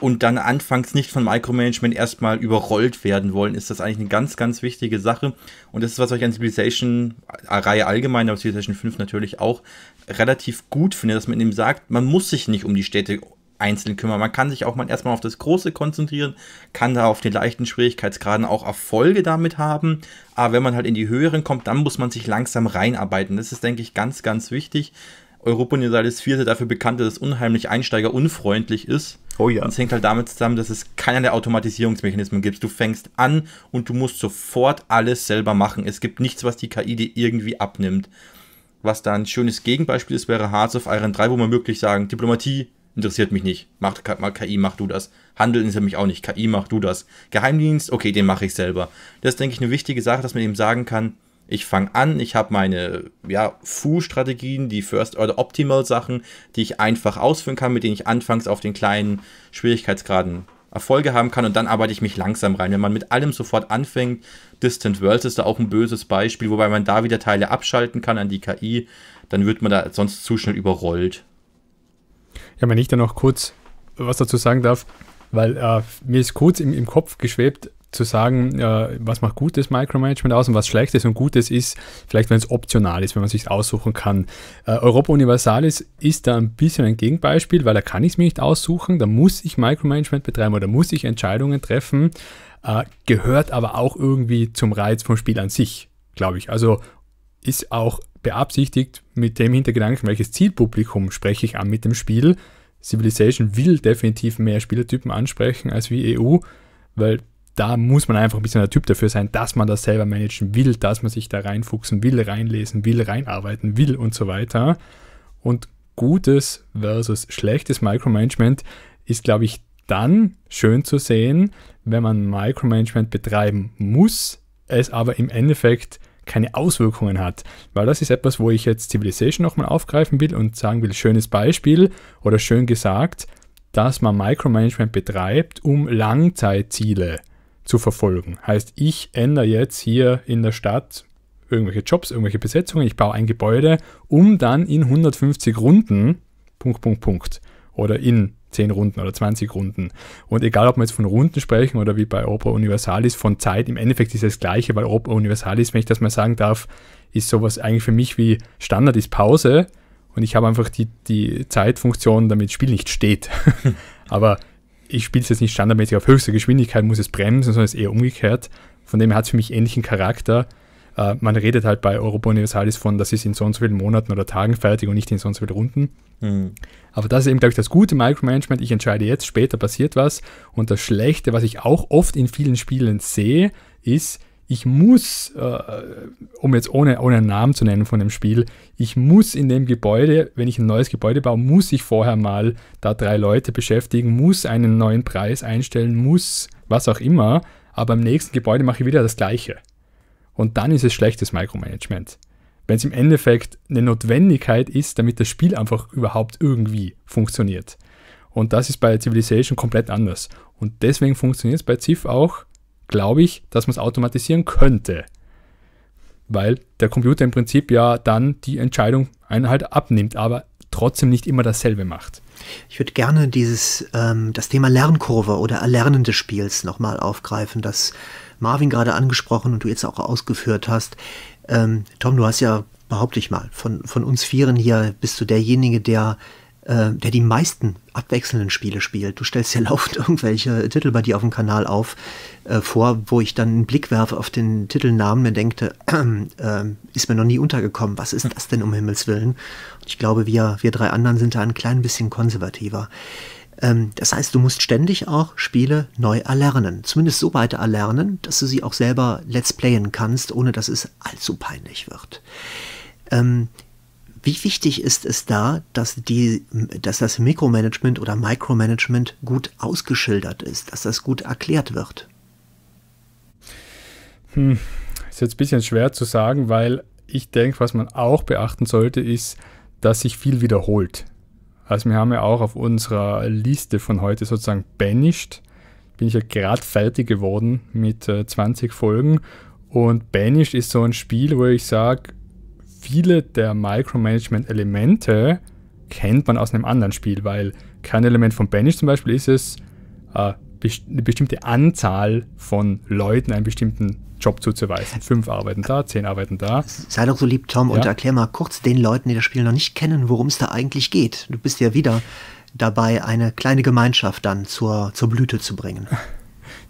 C: und dann anfangs nicht von Micromanagement erstmal überrollt werden wollen, ist das eigentlich eine ganz, ganz wichtige Sache. Und das ist, was ich an Civilization-Reihe äh, allgemein, aber Civilization 5 natürlich auch, relativ gut finde, dass man eben sagt, man muss sich nicht um die Städte einzeln kümmern. Man kann sich auch mal erstmal auf das Große konzentrieren, kann da auf den leichten Schwierigkeitsgraden auch Erfolge damit haben. Aber wenn man halt in die höheren kommt, dann muss man sich langsam reinarbeiten. Das ist, denke ich, ganz, ganz wichtig. Europa Universalis 4 dafür bekannt, dass es unheimlich einsteigerunfreundlich ist. Oh ja. Und es hängt halt damit zusammen, dass es keinerlei Automatisierungsmechanismen gibt. Du fängst an und du musst sofort alles selber machen. Es gibt nichts, was die KI dir irgendwie abnimmt. Was da ein schönes Gegenbeispiel ist, wäre Hearts of Iron 3, wo man wirklich sagen, Diplomatie, interessiert mich nicht. Macht KI, mach du das. Handel interessiert mich auch nicht. KI, mach du das. Geheimdienst, okay, den mache ich selber. Das ist, denke ich, eine wichtige Sache, dass man eben sagen kann, ich fange an, ich habe meine ja, Foo-Strategien, die First Order Optimal-Sachen, die ich einfach ausführen kann, mit denen ich anfangs auf den kleinen Schwierigkeitsgraden Erfolge haben kann und dann arbeite ich mich langsam rein. Wenn man mit allem sofort anfängt, Distant Worlds ist da auch ein böses Beispiel, wobei man da wieder Teile abschalten kann an die KI, dann wird man da sonst zu schnell überrollt kann
D: man nicht da noch kurz was dazu sagen darf, weil äh, mir ist kurz im, im Kopf geschwebt, zu sagen, äh, was macht gutes Micromanagement aus und was schlechtes und gutes ist, vielleicht wenn es optional ist, wenn man sich aussuchen kann. Äh, Europa Universalis ist da ein bisschen ein Gegenbeispiel, weil da kann ich es mir nicht aussuchen, da muss ich Micromanagement betreiben oder muss ich Entscheidungen treffen, äh, gehört aber auch irgendwie zum Reiz vom Spiel an sich, glaube ich. Also ist auch beabsichtigt, mit dem Hintergedanken, welches Zielpublikum spreche ich an mit dem Spiel. Civilization will definitiv mehr Spielertypen ansprechen als wie EU, weil da muss man einfach ein bisschen der Typ dafür sein, dass man das selber managen will, dass man sich da reinfuchsen will, reinlesen will, reinarbeiten will und so weiter. Und gutes versus schlechtes Micromanagement ist, glaube ich, dann schön zu sehen, wenn man Micromanagement betreiben muss, es aber im Endeffekt keine Auswirkungen hat. Weil das ist etwas, wo ich jetzt Civilization nochmal aufgreifen will und sagen will, schönes Beispiel oder schön gesagt, dass man Micromanagement betreibt, um Langzeitziele zu verfolgen. Heißt, ich ändere jetzt hier in der Stadt irgendwelche Jobs, irgendwelche Besetzungen, ich baue ein Gebäude, um dann in 150 Runden, Punkt, Punkt, Punkt, oder in 10 Runden oder 20 Runden. Und egal, ob wir jetzt von Runden sprechen oder wie bei Opera Universalis, von Zeit, im Endeffekt ist das Gleiche, weil Opera Universalis, wenn ich das mal sagen darf, ist sowas eigentlich für mich wie Standard ist Pause und ich habe einfach die, die Zeitfunktion, damit das Spiel nicht steht. Aber ich spiele es jetzt nicht standardmäßig auf höchster Geschwindigkeit, muss es bremsen, sondern es ist eher umgekehrt. Von dem her hat es für mich ähnlichen Charakter äh, man redet halt bei Europa Universalis von, das ist in so und so vielen Monaten oder Tagen fertig und nicht in so und so vielen Runden. Mhm. Aber das ist eben, glaube ich, das gute Micromanagement. Ich entscheide jetzt, später passiert was. Und das Schlechte, was ich auch oft in vielen Spielen sehe, ist, ich muss, äh, um jetzt ohne, ohne einen Namen zu nennen von dem Spiel, ich muss in dem Gebäude, wenn ich ein neues Gebäude baue, muss ich vorher mal da drei Leute beschäftigen, muss einen neuen Preis einstellen, muss was auch immer, aber im nächsten Gebäude mache ich wieder das Gleiche. Und dann ist es schlechtes Micromanagement. Wenn es im Endeffekt eine Notwendigkeit ist, damit das Spiel einfach überhaupt irgendwie funktioniert. Und das ist bei Civilization komplett anders. Und deswegen funktioniert es bei Civ auch, glaube ich, dass man es automatisieren könnte. Weil der Computer im Prinzip ja dann die Entscheidung einen halt abnimmt, aber trotzdem nicht immer dasselbe macht.
A: Ich würde gerne dieses ähm, das Thema Lernkurve oder Erlernen des Spiels nochmal aufgreifen, das Marvin gerade angesprochen und du jetzt auch ausgeführt hast. Ähm, Tom, du hast ja, behaupte ich mal, von, von uns Vieren hier bist du derjenige, der äh, der die meisten abwechselnden Spiele spielt. Du stellst ja laufend irgendwelche Titel bei dir auf dem Kanal auf, äh, vor, wo ich dann einen Blick werfe auf den Titelnamen, mir denke, äh, ist mir noch nie untergekommen. Was ist das denn um Himmels Willen? Und ich glaube, wir, wir drei anderen sind da ein klein bisschen konservativer. Ähm, das heißt, du musst ständig auch Spiele neu erlernen. Zumindest so weit erlernen, dass du sie auch selber let's playen kannst, ohne dass es allzu peinlich wird. Ähm, wie wichtig ist es da, dass, die, dass das Mikromanagement oder Micromanagement gut ausgeschildert ist, dass das gut erklärt wird?
D: Hm, ist jetzt ein bisschen schwer zu sagen, weil ich denke, was man auch beachten sollte, ist, dass sich viel wiederholt. Also wir haben ja auch auf unserer Liste von heute sozusagen banished. Bin ich ja gerade fertig geworden mit äh, 20 Folgen. Und banished ist so ein Spiel, wo ich sage, viele der Micromanagement-Elemente kennt man aus einem anderen Spiel, weil kein Element von banished zum Beispiel ist es, äh, eine bestimmte Anzahl von Leuten einen bestimmten Job zuzuweisen. Fünf arbeiten da, zehn arbeiten da. Sei doch so lieb, Tom,
A: ja? und erklär mal kurz den Leuten, die das Spiel noch nicht kennen, worum es da eigentlich geht. Du bist ja wieder
D: dabei, eine kleine Gemeinschaft dann zur, zur Blüte zu bringen.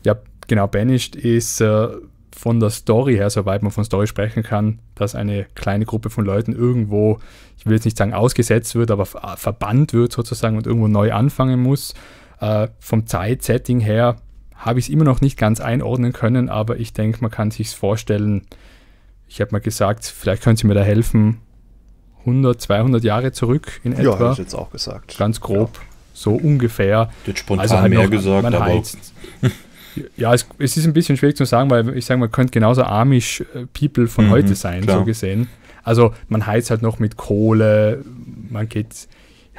D: Ja, genau. Banished ist äh, von der Story her, soweit man von Story sprechen kann, dass eine kleine Gruppe von Leuten irgendwo, ich will jetzt nicht sagen ausgesetzt wird, aber verbannt wird sozusagen und irgendwo neu anfangen muss. Äh, vom Zeitsetting her habe ich es immer noch nicht ganz einordnen können, aber ich denke, man kann sich es vorstellen. Ich habe mal gesagt, vielleicht können Sie mir da helfen. 100, 200 Jahre zurück in etwa. Ja, habe ich jetzt auch gesagt. Ganz grob, ja. so ungefähr. Jetzt spontan also mehr noch, gesagt, aber... Heizt. ja, es, es, ist ein bisschen schwierig zu sagen, weil ich sage, man könnte genauso Amish-People äh, von mhm, heute sein, klar. so gesehen. Also man heizt halt noch mit Kohle, man geht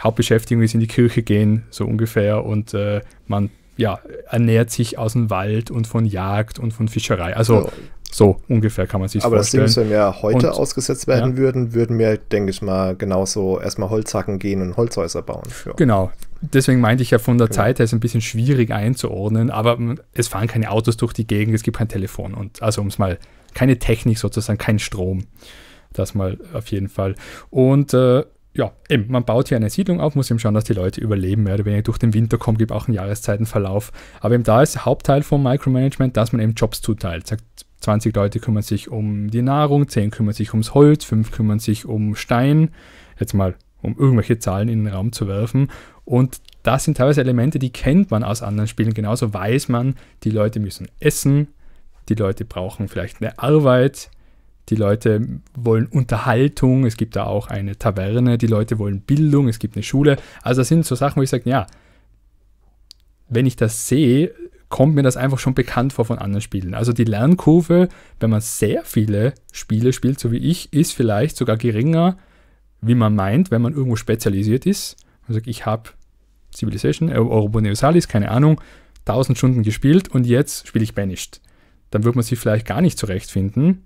D: Hauptbeschäftigung ist in die Kirche gehen, so ungefähr, und äh, man ja, ernährt sich aus dem Wald und von Jagd und von Fischerei. Also ja. so ungefähr kann man sich Aber vorstellen. Aber das Ding ist, wenn wir heute und,
B: ausgesetzt werden ja. würden, würden wir, denke ich mal, genauso erstmal Holzhacken gehen und Holzhäuser bauen. Ja. Genau.
D: Deswegen meinte ich ja von der genau. Zeit her ist ein bisschen schwierig einzuordnen, aber es fahren keine Autos durch die Gegend, es gibt kein Telefon und also um es mal, keine Technik sozusagen, kein Strom. Das mal auf jeden Fall. Und äh, ja, eben, man baut hier eine Siedlung auf, muss eben schauen, dass die Leute überleben, mehr oder weniger durch den Winter kommen, gibt auch einen Jahreszeitenverlauf. Aber eben da ist Hauptteil vom Micromanagement, dass man eben Jobs zuteilt. Sagt, 20 Leute kümmern sich um die Nahrung, 10 kümmern sich ums Holz, 5 kümmern sich um Stein, jetzt mal um irgendwelche Zahlen in den Raum zu werfen. Und das sind teilweise Elemente, die kennt man aus anderen Spielen. Genauso weiß man, die Leute müssen essen, die Leute brauchen vielleicht eine Arbeit, die Leute wollen Unterhaltung, es gibt da auch eine Taverne, die Leute wollen Bildung, es gibt eine Schule. Also das sind so Sachen, wo ich sage, ja, wenn ich das sehe, kommt mir das einfach schon bekannt vor von anderen Spielen. Also die Lernkurve, wenn man sehr viele Spiele spielt, so wie ich, ist vielleicht sogar geringer, wie man meint, wenn man irgendwo spezialisiert ist. Also ich habe Civilization, äh, Europa Universalis, keine Ahnung, 1000 Stunden gespielt und jetzt spiele ich Banished. Dann wird man sich vielleicht gar nicht zurechtfinden,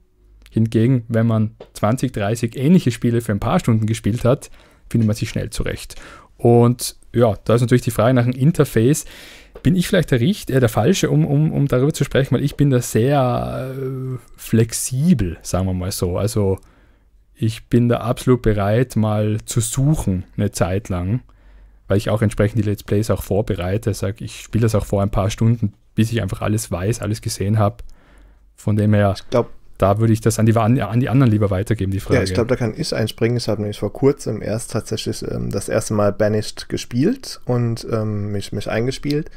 D: Hingegen, wenn man 20, 30 ähnliche Spiele für ein paar Stunden gespielt hat, findet man sich schnell zurecht. Und ja, da ist natürlich die Frage nach dem Interface. Bin ich vielleicht der, Richt, äh, der Falsche, um, um, um darüber zu sprechen, weil ich bin da sehr äh, flexibel, sagen wir mal so. Also ich bin da absolut bereit, mal zu suchen eine Zeit lang, weil ich auch entsprechend die Let's Plays auch vorbereite. Sag, ich spiele das auch vor ein paar Stunden, bis ich einfach alles weiß, alles gesehen habe. Von dem her. Ich glaube, da würde ich das an die, an die anderen lieber weitergeben, die Frage. Ja, ich glaube, da
B: kann ich einspringen. Ich habe nämlich vor kurzem erst tatsächlich ähm, das erste Mal Banished gespielt und ähm, mich, mich eingespielt.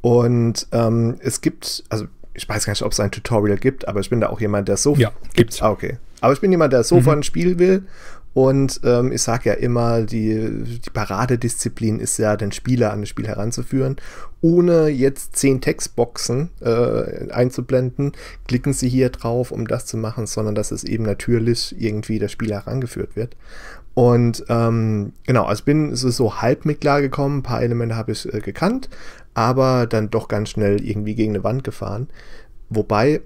B: Und ähm, es gibt, also ich weiß gar nicht, ob es ein Tutorial gibt, aber ich bin da auch jemand, der so. Ja, gibt's. Ah, okay. Aber ich bin jemand, der so mhm. ein Spiel will und ähm, ich sage ja immer, die, die Paradedisziplin ist ja, den Spieler an das Spiel heranzuführen. Ohne jetzt zehn Textboxen äh, einzublenden, klicken Sie hier drauf, um das zu machen, sondern dass es eben natürlich irgendwie das Spiel herangeführt wird. Und ähm, genau, also bin es ist so halb mit klar gekommen, ein paar Elemente habe ich äh, gekannt, aber dann doch ganz schnell irgendwie gegen eine Wand gefahren. Wobei,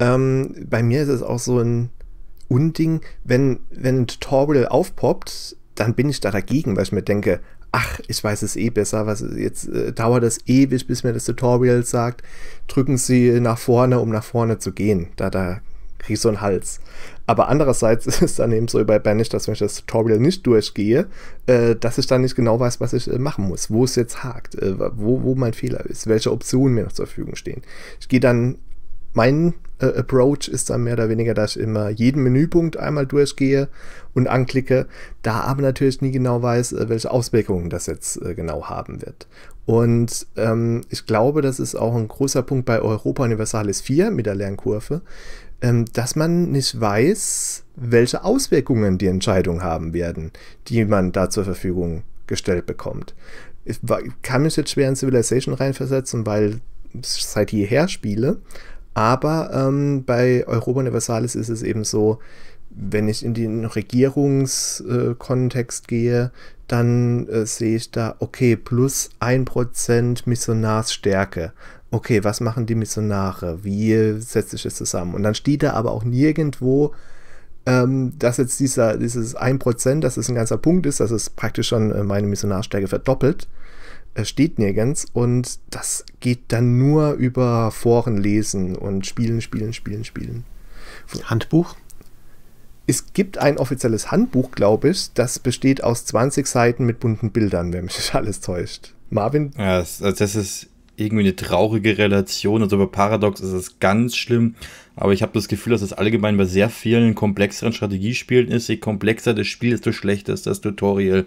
B: ähm, bei mir ist es auch so ein, Unding, wenn, wenn ein Tutorial aufpoppt, dann bin ich da dagegen, weil ich mir denke, ach, ich weiß es eh besser, was jetzt äh, dauert es ewig, bis mir das Tutorial sagt, drücken Sie nach vorne, um nach vorne zu gehen. Da, da kriege ich so einen Hals. Aber andererseits ist es dann eben so bei Banish, dass wenn ich das Tutorial nicht durchgehe, äh, dass ich dann nicht genau weiß, was ich äh, machen muss, wo es jetzt hakt, äh, wo, wo mein Fehler ist, welche Optionen mir noch zur Verfügung stehen. Ich gehe dann mein äh, Approach ist dann mehr oder weniger, dass ich immer jeden Menüpunkt einmal durchgehe und anklicke, da aber natürlich nie genau weiß, äh, welche Auswirkungen das jetzt äh, genau haben wird. Und ähm, ich glaube, das ist auch ein großer Punkt bei Europa Universalis 4 mit der Lernkurve, ähm, dass man nicht weiß, welche Auswirkungen die Entscheidungen haben werden, die man da zur Verfügung gestellt bekommt. Ich kann mich jetzt schwer in Civilization reinversetzen, weil ich seit jeher spiele, aber ähm, bei Europa Universalis ist es eben so, wenn ich in den Regierungskontext äh, gehe, dann äh, sehe ich da, okay, plus 1% Missionarsstärke. Okay, was machen die Missionare? Wie setze ich es zusammen? Und dann steht da aber auch nirgendwo, ähm, dass jetzt dieser, dieses 1%, dass es ein ganzer Punkt ist, dass es praktisch schon äh, meine Missionarstärke verdoppelt, es äh, steht nirgends und das geht dann nur über Foren lesen und spielen, spielen, spielen, spielen. Handbuch? Es gibt ein offizielles Handbuch, glaube ich, das besteht aus 20 Seiten mit bunten Bildern, wenn mich alles
C: täuscht. Marvin? Ja, das, also das ist irgendwie eine traurige Relation. Also bei Paradox ist es ganz schlimm. Aber ich habe das Gefühl, dass es das allgemein bei sehr vielen komplexeren Strategiespielen ist. Je komplexer das Spiel, desto schlechter ist das Tutorial.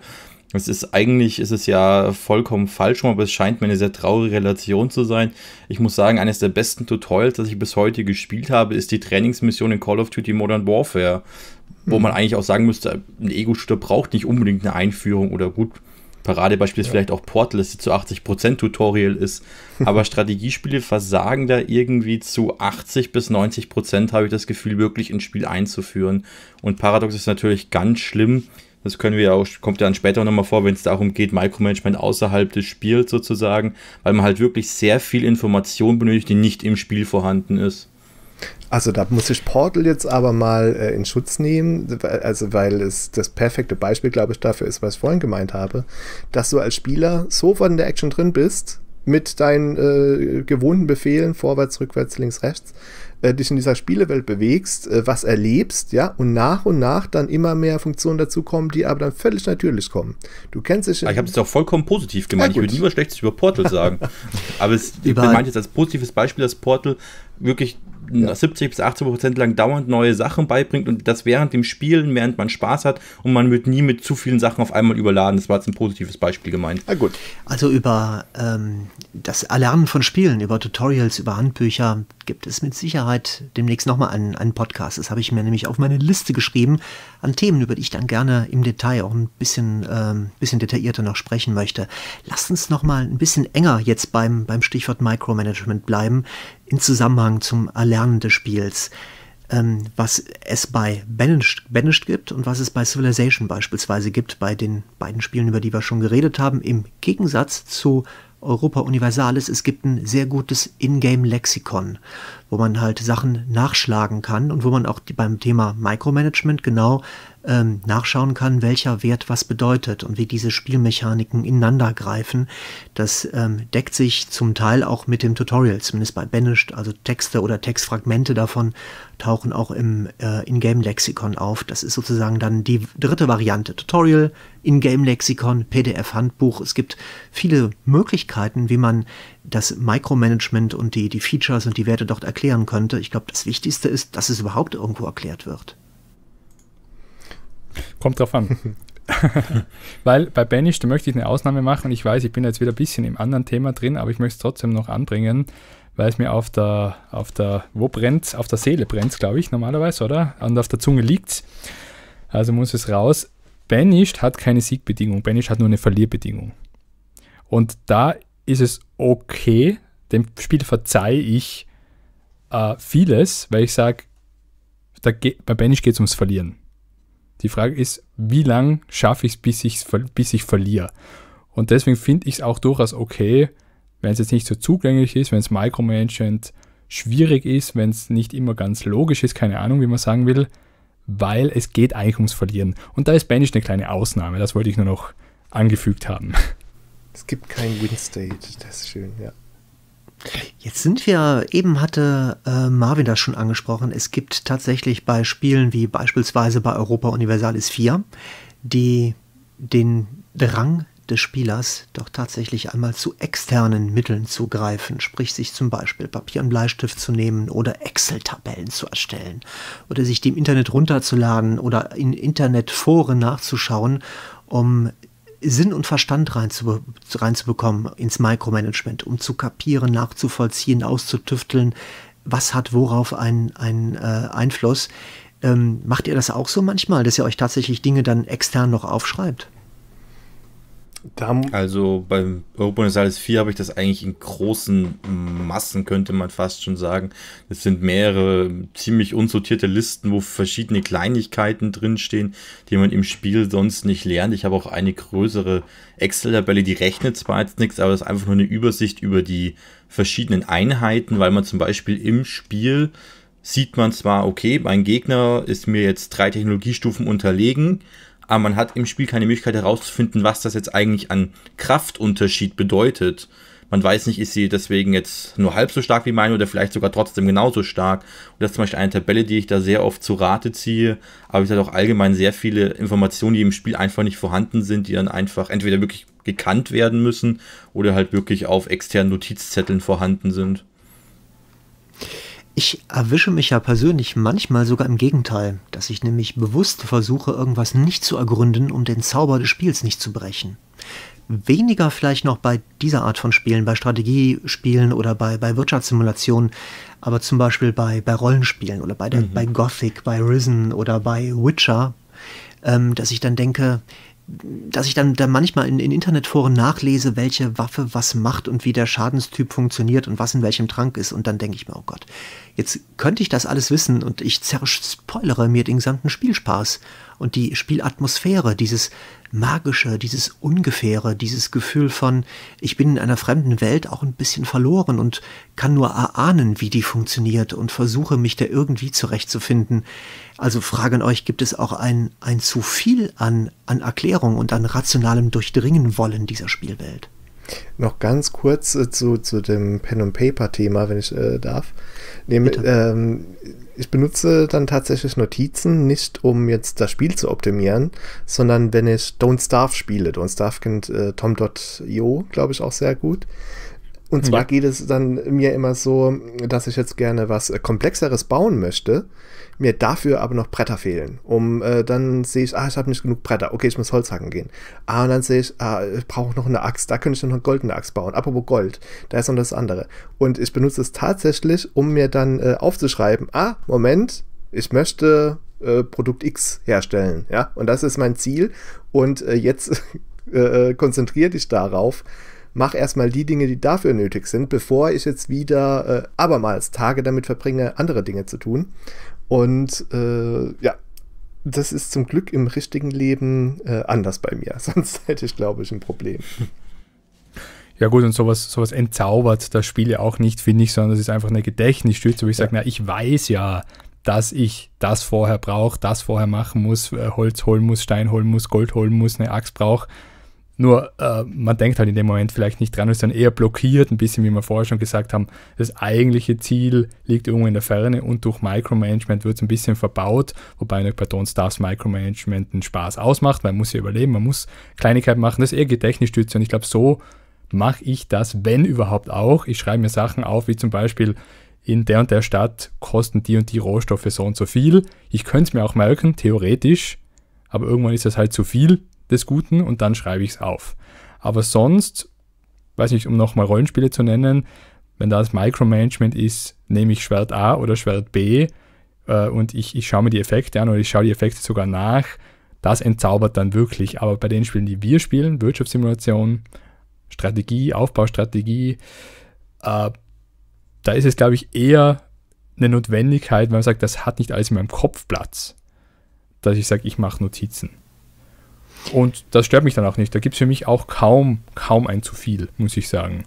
C: Es ist eigentlich, ist es ja vollkommen falsch, aber es scheint mir eine sehr traurige Relation zu sein. Ich muss sagen, eines der besten Tutorials, das ich bis heute gespielt habe, ist die Trainingsmission in Call of Duty Modern Warfare. Wo hm. man eigentlich auch sagen müsste, ein Ego-Shooter braucht nicht unbedingt eine Einführung oder gut. Paradebeispiel ist ja. vielleicht auch Portal, das zu 80% Tutorial ist. Aber Strategiespiele versagen da irgendwie zu 80 bis 90%, habe ich das Gefühl, wirklich ins Spiel einzuführen. Und Paradox ist natürlich ganz schlimm das können wir ja auch, kommt ja dann später nochmal vor, wenn es darum geht, Micromanagement außerhalb des Spiels sozusagen, weil man halt wirklich sehr viel Information benötigt, die nicht im Spiel vorhanden ist.
B: Also da muss ich Portal jetzt aber mal äh, in Schutz nehmen, also weil es das perfekte Beispiel, glaube ich, dafür ist, was ich vorhin gemeint habe, dass du als Spieler sofort in der Action drin bist, mit deinen äh, gewohnten Befehlen, vorwärts, rückwärts, links, rechts, äh, dich in dieser Spielewelt bewegst, äh, was erlebst, ja, und nach und nach dann immer mehr Funktionen dazukommen, die aber dann völlig natürlich kommen. Du kennst
C: dich. Aber ich habe es auch vollkommen positiv gemeint. Ja, ich würde nie was Schlechtes über Portal sagen. aber es, ich meine jetzt als positives Beispiel, dass Portal wirklich ja. 70 bis 80 Prozent lang dauernd neue Sachen beibringt und das während dem Spielen, während man Spaß hat und man wird nie mit zu vielen Sachen auf einmal überladen. Das war jetzt ein positives Beispiel gemeint. Na gut.
A: Also über ähm, das Erlernen von Spielen, über Tutorials, über Handbücher gibt es mit Sicherheit demnächst nochmal einen, einen Podcast. Das habe ich mir nämlich auf meine Liste geschrieben an Themen, über die ich dann gerne im Detail auch ein bisschen, ähm, bisschen detaillierter noch sprechen möchte. Lasst uns nochmal ein bisschen enger jetzt beim, beim Stichwort Micromanagement bleiben in Zusammenhang zum Erlernen des Spiels, ähm, was es bei Banished, Banished gibt und was es bei Civilization beispielsweise gibt, bei den beiden Spielen, über die wir schon geredet haben, im Gegensatz zu Europa Universalis, es gibt ein sehr gutes Ingame-Lexikon, wo man halt Sachen nachschlagen kann und wo man auch die, beim Thema Micromanagement genau ähm, nachschauen kann, welcher Wert was bedeutet und wie diese Spielmechaniken ineinander greifen. Das ähm, deckt sich zum Teil auch mit dem Tutorial, zumindest bei Banished. Also Texte oder Textfragmente davon tauchen auch im äh, In-Game-Lexikon auf. Das ist sozusagen dann die dritte Variante. Tutorial, In-Game-Lexikon, PDF-Handbuch. Es gibt viele Möglichkeiten, wie man das Micromanagement und die, die Features und die Werte dort
D: erklären könnte. Ich glaube, das Wichtigste ist, dass es überhaupt irgendwo erklärt wird. Kommt drauf an. Weil bei Banished, da möchte ich eine Ausnahme machen. Ich weiß, ich bin jetzt wieder ein bisschen im anderen Thema drin, aber ich möchte es trotzdem noch anbringen, weil es mir auf der, auf der, wo brennt auf der Seele brennt glaube ich, normalerweise, oder? Und auf der Zunge liegt Also muss es raus. Banished hat keine Siegbedingung. Banished hat nur eine Verlierbedingung. Und da ist es okay, dem Spiel verzeihe ich äh, vieles, weil ich sage, bei Banished geht es ums Verlieren. Die Frage ist, wie lange schaffe ich es, bis, bis ich verliere? Und deswegen finde ich es auch durchaus okay, wenn es jetzt nicht so zugänglich ist, wenn es Micromanagement schwierig ist, wenn es nicht immer ganz logisch ist, keine Ahnung, wie man sagen will, weil es geht eigentlich ums Verlieren. Und da ist Banish eine kleine Ausnahme, das wollte ich nur noch angefügt haben. Es gibt kein Win-State, das ist
A: schön, ja. Jetzt sind wir, eben hatte äh, Marvin das schon angesprochen, es gibt tatsächlich bei Spielen wie beispielsweise bei Europa Universalis 4, die den Drang des Spielers doch tatsächlich einmal zu externen Mitteln zu greifen, sprich sich zum Beispiel Papier und Bleistift zu nehmen oder Excel-Tabellen zu erstellen oder sich die im Internet runterzuladen oder in Internetforen nachzuschauen, um Sinn und Verstand reinzube reinzubekommen ins Micromanagement, um zu kapieren, nachzuvollziehen, auszutüfteln, was hat worauf einen, einen äh, Einfluss. Ähm, macht ihr das auch so manchmal, dass ihr euch tatsächlich Dinge dann extern noch aufschreibt?
C: also beim Europauniversalis 4 habe ich das eigentlich in großen Massen, könnte man fast schon sagen. Es sind mehrere ziemlich unsortierte Listen, wo verschiedene Kleinigkeiten drinstehen, die man im Spiel sonst nicht lernt. Ich habe auch eine größere Excel-Tabelle, die rechnet zwar jetzt nichts, aber das ist einfach nur eine Übersicht über die verschiedenen Einheiten, weil man zum Beispiel im Spiel sieht man zwar, okay, mein Gegner ist mir jetzt drei Technologiestufen unterlegen, aber man hat im Spiel keine Möglichkeit herauszufinden, was das jetzt eigentlich an Kraftunterschied bedeutet. Man weiß nicht, ist sie deswegen jetzt nur halb so stark wie meine oder vielleicht sogar trotzdem genauso stark. Und das ist zum Beispiel eine Tabelle, die ich da sehr oft zu Rate ziehe. Aber ich hat auch allgemein sehr viele Informationen, die im Spiel einfach nicht vorhanden sind, die dann einfach entweder wirklich gekannt werden müssen oder halt wirklich auf externen Notizzetteln vorhanden sind.
A: Ich erwische mich ja persönlich manchmal sogar im Gegenteil, dass ich nämlich bewusst versuche, irgendwas nicht zu ergründen, um den Zauber des Spiels nicht zu brechen. Weniger vielleicht noch bei dieser Art von Spielen, bei Strategiespielen oder bei, bei Wirtschaftssimulationen, aber zum Beispiel bei, bei Rollenspielen oder bei, der, mhm. bei Gothic, bei Risen oder bei Witcher, ähm, dass ich dann denke, dass ich dann, dann manchmal in, in Internetforen nachlese, welche Waffe was macht und wie der Schadenstyp funktioniert und was in welchem Trank ist. Und dann denke ich mir, oh Gott, jetzt könnte ich das alles wissen und ich zerspoilere mir den gesamten Spielspaß und die Spielatmosphäre, dieses magische, dieses ungefähre, dieses Gefühl von, ich bin in einer fremden Welt auch ein bisschen verloren und kann nur erahnen, wie die funktioniert und versuche mich da irgendwie zurechtzufinden. Also Frage an euch, gibt es auch ein, ein zu viel an, an Erklärung und an rationalem Durchdringen wollen dieser Spielwelt?
B: Noch ganz kurz äh, zu, zu dem Pen-and-Paper-Thema, wenn ich äh, darf. Dem, ähm, ich benutze dann tatsächlich Notizen nicht, um jetzt das Spiel zu optimieren, sondern wenn ich Don't Starve spiele. Don't Starve kennt äh, Tom.io, glaube ich, auch sehr gut. Und zwar ja. geht es dann mir immer so, dass ich jetzt gerne was Komplexeres bauen möchte mir dafür aber noch Bretter fehlen. Um äh, dann sehe ich, ah, ich habe nicht genug Bretter. Okay, ich muss Holz hacken gehen. Ah, und dann sehe ich, ah, ich brauche noch eine Axt. Da könnte ich noch eine goldene Axt bauen. Apropos Gold, da ist noch das andere. Und ich benutze es tatsächlich, um mir dann äh, aufzuschreiben, ah, Moment, ich möchte äh, Produkt X herstellen. Ja, und das ist mein Ziel. Und äh, jetzt äh, äh, konzentriere dich darauf mach erstmal die Dinge, die dafür nötig sind, bevor ich jetzt wieder äh, abermals Tage damit verbringe, andere Dinge zu tun. Und äh, ja, das ist zum Glück im richtigen Leben äh, anders bei mir. Sonst hätte ich, glaube ich, ein Problem.
D: Ja gut, und sowas, sowas entzaubert das Spiel ja auch nicht, finde ich, sondern es ist einfach eine Gedächtnisstütze, wo ich ja. sage, na, ich weiß ja, dass ich das vorher brauche, das vorher machen muss, äh, Holz holen muss, Stein holen muss, Gold holen muss, eine Axt brauche. Nur äh, man denkt halt in dem Moment vielleicht nicht dran, ist dann eher blockiert, ein bisschen wie wir vorher schon gesagt haben. Das eigentliche Ziel liegt irgendwo in der Ferne und durch Micromanagement wird es ein bisschen verbaut, wobei bei Don't Stars Micromanagement einen Spaß ausmacht, weil man muss ja überleben, man muss Kleinigkeiten machen, das ist eher Gedächtnisstütze und ich glaube, so mache ich das, wenn überhaupt auch. Ich schreibe mir Sachen auf, wie zum Beispiel in der und der Stadt kosten die und die Rohstoffe so und so viel. Ich könnte es mir auch merken, theoretisch, aber irgendwann ist das halt zu viel, des Guten und dann schreibe ich es auf. Aber sonst, weiß nicht, um nochmal Rollenspiele zu nennen, wenn das Micromanagement ist, nehme ich Schwert A oder Schwert B äh, und ich, ich schaue mir die Effekte an oder ich schaue die Effekte sogar nach. Das entzaubert dann wirklich. Aber bei den Spielen, die wir spielen, Wirtschaftssimulation, Strategie, Aufbaustrategie, äh, da ist es, glaube ich, eher eine Notwendigkeit, wenn man sagt, das hat nicht alles in meinem Kopf Platz, dass ich sage, ich mache Notizen. Und das stört mich dann auch nicht. Da gibt es für mich auch kaum, kaum ein zu viel, muss ich sagen.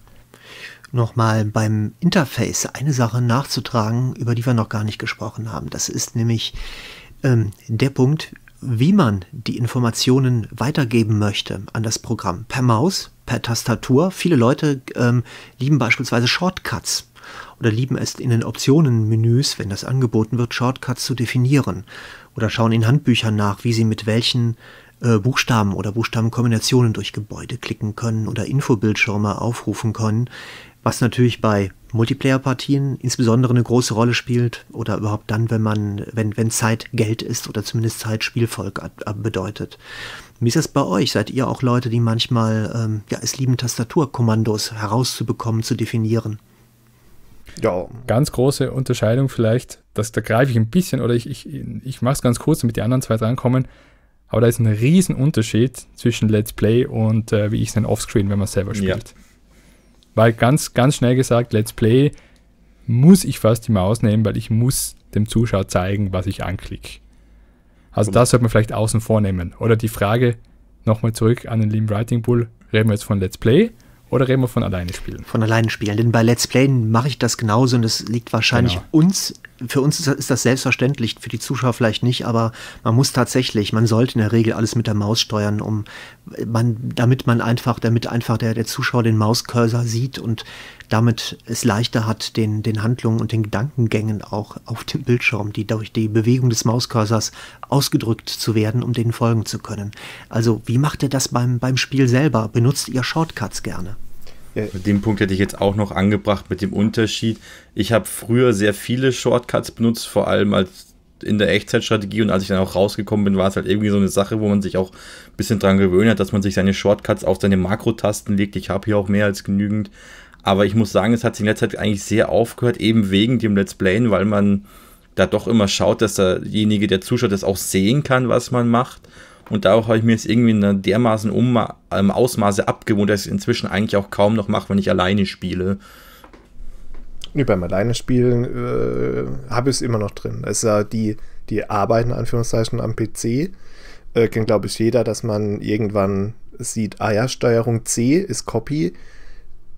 D: Nochmal beim Interface eine Sache nachzutragen,
A: über die wir noch gar nicht gesprochen haben. Das ist nämlich ähm, der Punkt, wie man die Informationen weitergeben möchte an das Programm. Per Maus, per Tastatur. Viele Leute ähm, lieben beispielsweise Shortcuts oder lieben es in den Optionenmenüs, wenn das angeboten wird, Shortcuts zu definieren oder schauen in Handbüchern nach, wie sie mit welchen äh, Buchstaben oder Buchstabenkombinationen durch Gebäude klicken können oder Infobildschirme aufrufen können, was natürlich bei Multiplayer-Partien insbesondere eine große Rolle spielt oder überhaupt dann, wenn man, wenn, wenn Zeit Geld ist oder zumindest Zeit Spielvolk äh, bedeutet. Wie ist das bei euch? Seid ihr auch Leute, die manchmal ähm, ja, es lieben,
D: Tastaturkommandos herauszubekommen, zu definieren? Ja. Ganz große Unterscheidung vielleicht, dass da greife ich ein bisschen oder ich, ich, ich mache es ganz kurz, damit die anderen zwei drankommen. Aber da ist ein riesen Unterschied zwischen Let's Play und äh, wie ich es dann offscreen, wenn man selber spielt. Ja. Weil ganz, ganz schnell gesagt, Let's Play muss ich fast die Maus nehmen, weil ich muss dem Zuschauer zeigen, was ich anklicke. Also das sollte man vielleicht außen vor nehmen. Oder die Frage, nochmal zurück an den Lean Writing Bull, reden wir jetzt von Let's Play oder reden wir von alleine spielen? Von alleine spielen, denn bei Let's Play mache ich das genauso und es liegt wahrscheinlich genau.
A: uns für uns ist, das selbstverständlich, für die Zuschauer vielleicht nicht, aber man muss tatsächlich, man sollte in der Regel alles mit der Maus steuern, um man, damit man einfach, damit einfach der, der Zuschauer den Mauscursor sieht und damit es leichter hat, den, den Handlungen und den Gedankengängen auch auf dem Bildschirm, die durch die Bewegung des Mauscursors ausgedrückt zu werden, um denen folgen zu können. Also, wie macht ihr das beim, beim Spiel selber? Benutzt ihr Shortcuts gerne?
C: Ja. Den Punkt hätte ich jetzt auch noch angebracht mit dem Unterschied. Ich habe früher sehr viele Shortcuts benutzt, vor allem als halt in der Echtzeitstrategie und als ich dann auch rausgekommen bin, war es halt irgendwie so eine Sache, wo man sich auch ein bisschen dran gewöhnt hat, dass man sich seine Shortcuts auf seine Makrotasten legt. Ich habe hier auch mehr als genügend. Aber ich muss sagen, es hat sich in letzter Zeit eigentlich sehr aufgehört, eben wegen dem Let's Playen, weil man da doch immer schaut, dass derjenige, der zuschaut, das auch sehen kann, was man macht. Und da habe ich mir es irgendwie in dermaßen Umma ähm, Ausmaße abgewohnt, dass ich es inzwischen eigentlich auch kaum noch mache, wenn ich alleine spiele.
B: Nee, beim Alleinespielen äh, habe ich es immer noch drin. Es ist ja die, die Arbeit Anführungszeichen am PC. Äh, kennt, glaube ich, jeder, dass man irgendwann sieht, ah ja, Steuerung C ist Copy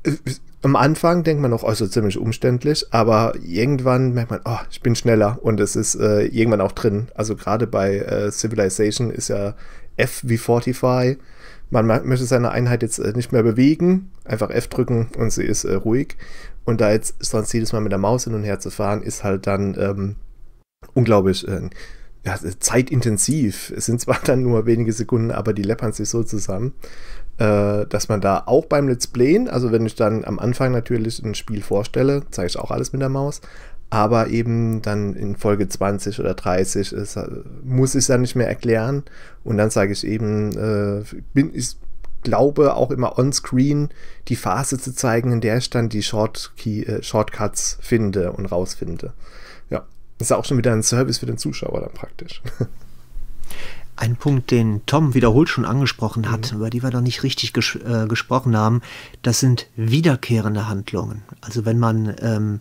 B: äh, am Anfang denkt man noch, oh, so ziemlich umständlich, aber irgendwann merkt man, oh, ich bin schneller und es ist äh, irgendwann auch drin. Also gerade bei äh, Civilization ist ja F wie Fortify. Man möchte seine Einheit jetzt äh, nicht mehr bewegen, einfach F drücken und sie ist äh, ruhig. Und da jetzt sonst jedes Mal mit der Maus hin und her zu fahren, ist halt dann ähm, unglaublich äh, ja, zeitintensiv. Es sind zwar dann nur wenige Sekunden, aber die läppern sich so zusammen, äh, dass man da auch beim Let's Playen, also wenn ich dann am Anfang natürlich ein Spiel vorstelle, zeige ich auch alles mit der Maus, aber eben dann in Folge 20 oder 30 ist, äh, muss ich es dann nicht mehr erklären und dann sage ich eben, äh, bin, ich glaube auch immer on-screen die Phase zu zeigen, in der ich dann die Short Key, äh, Shortcuts finde und rausfinde.
A: Ja, das ist ja auch schon wieder ein Service für den Zuschauer dann praktisch. Ein Punkt, den Tom wiederholt schon angesprochen hat, mhm. über die wir noch nicht richtig ges äh, gesprochen haben, das sind wiederkehrende Handlungen. Also wenn man ähm,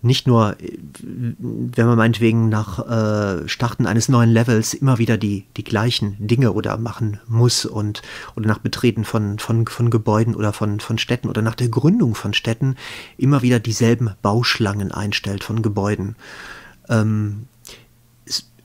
A: nicht nur, äh, wenn man meinetwegen nach äh, Starten eines neuen Levels immer wieder die, die gleichen Dinge oder machen muss und oder nach Betreten von, von, von Gebäuden oder von, von Städten oder nach der Gründung von Städten immer wieder dieselben Bauschlangen einstellt von Gebäuden ähm,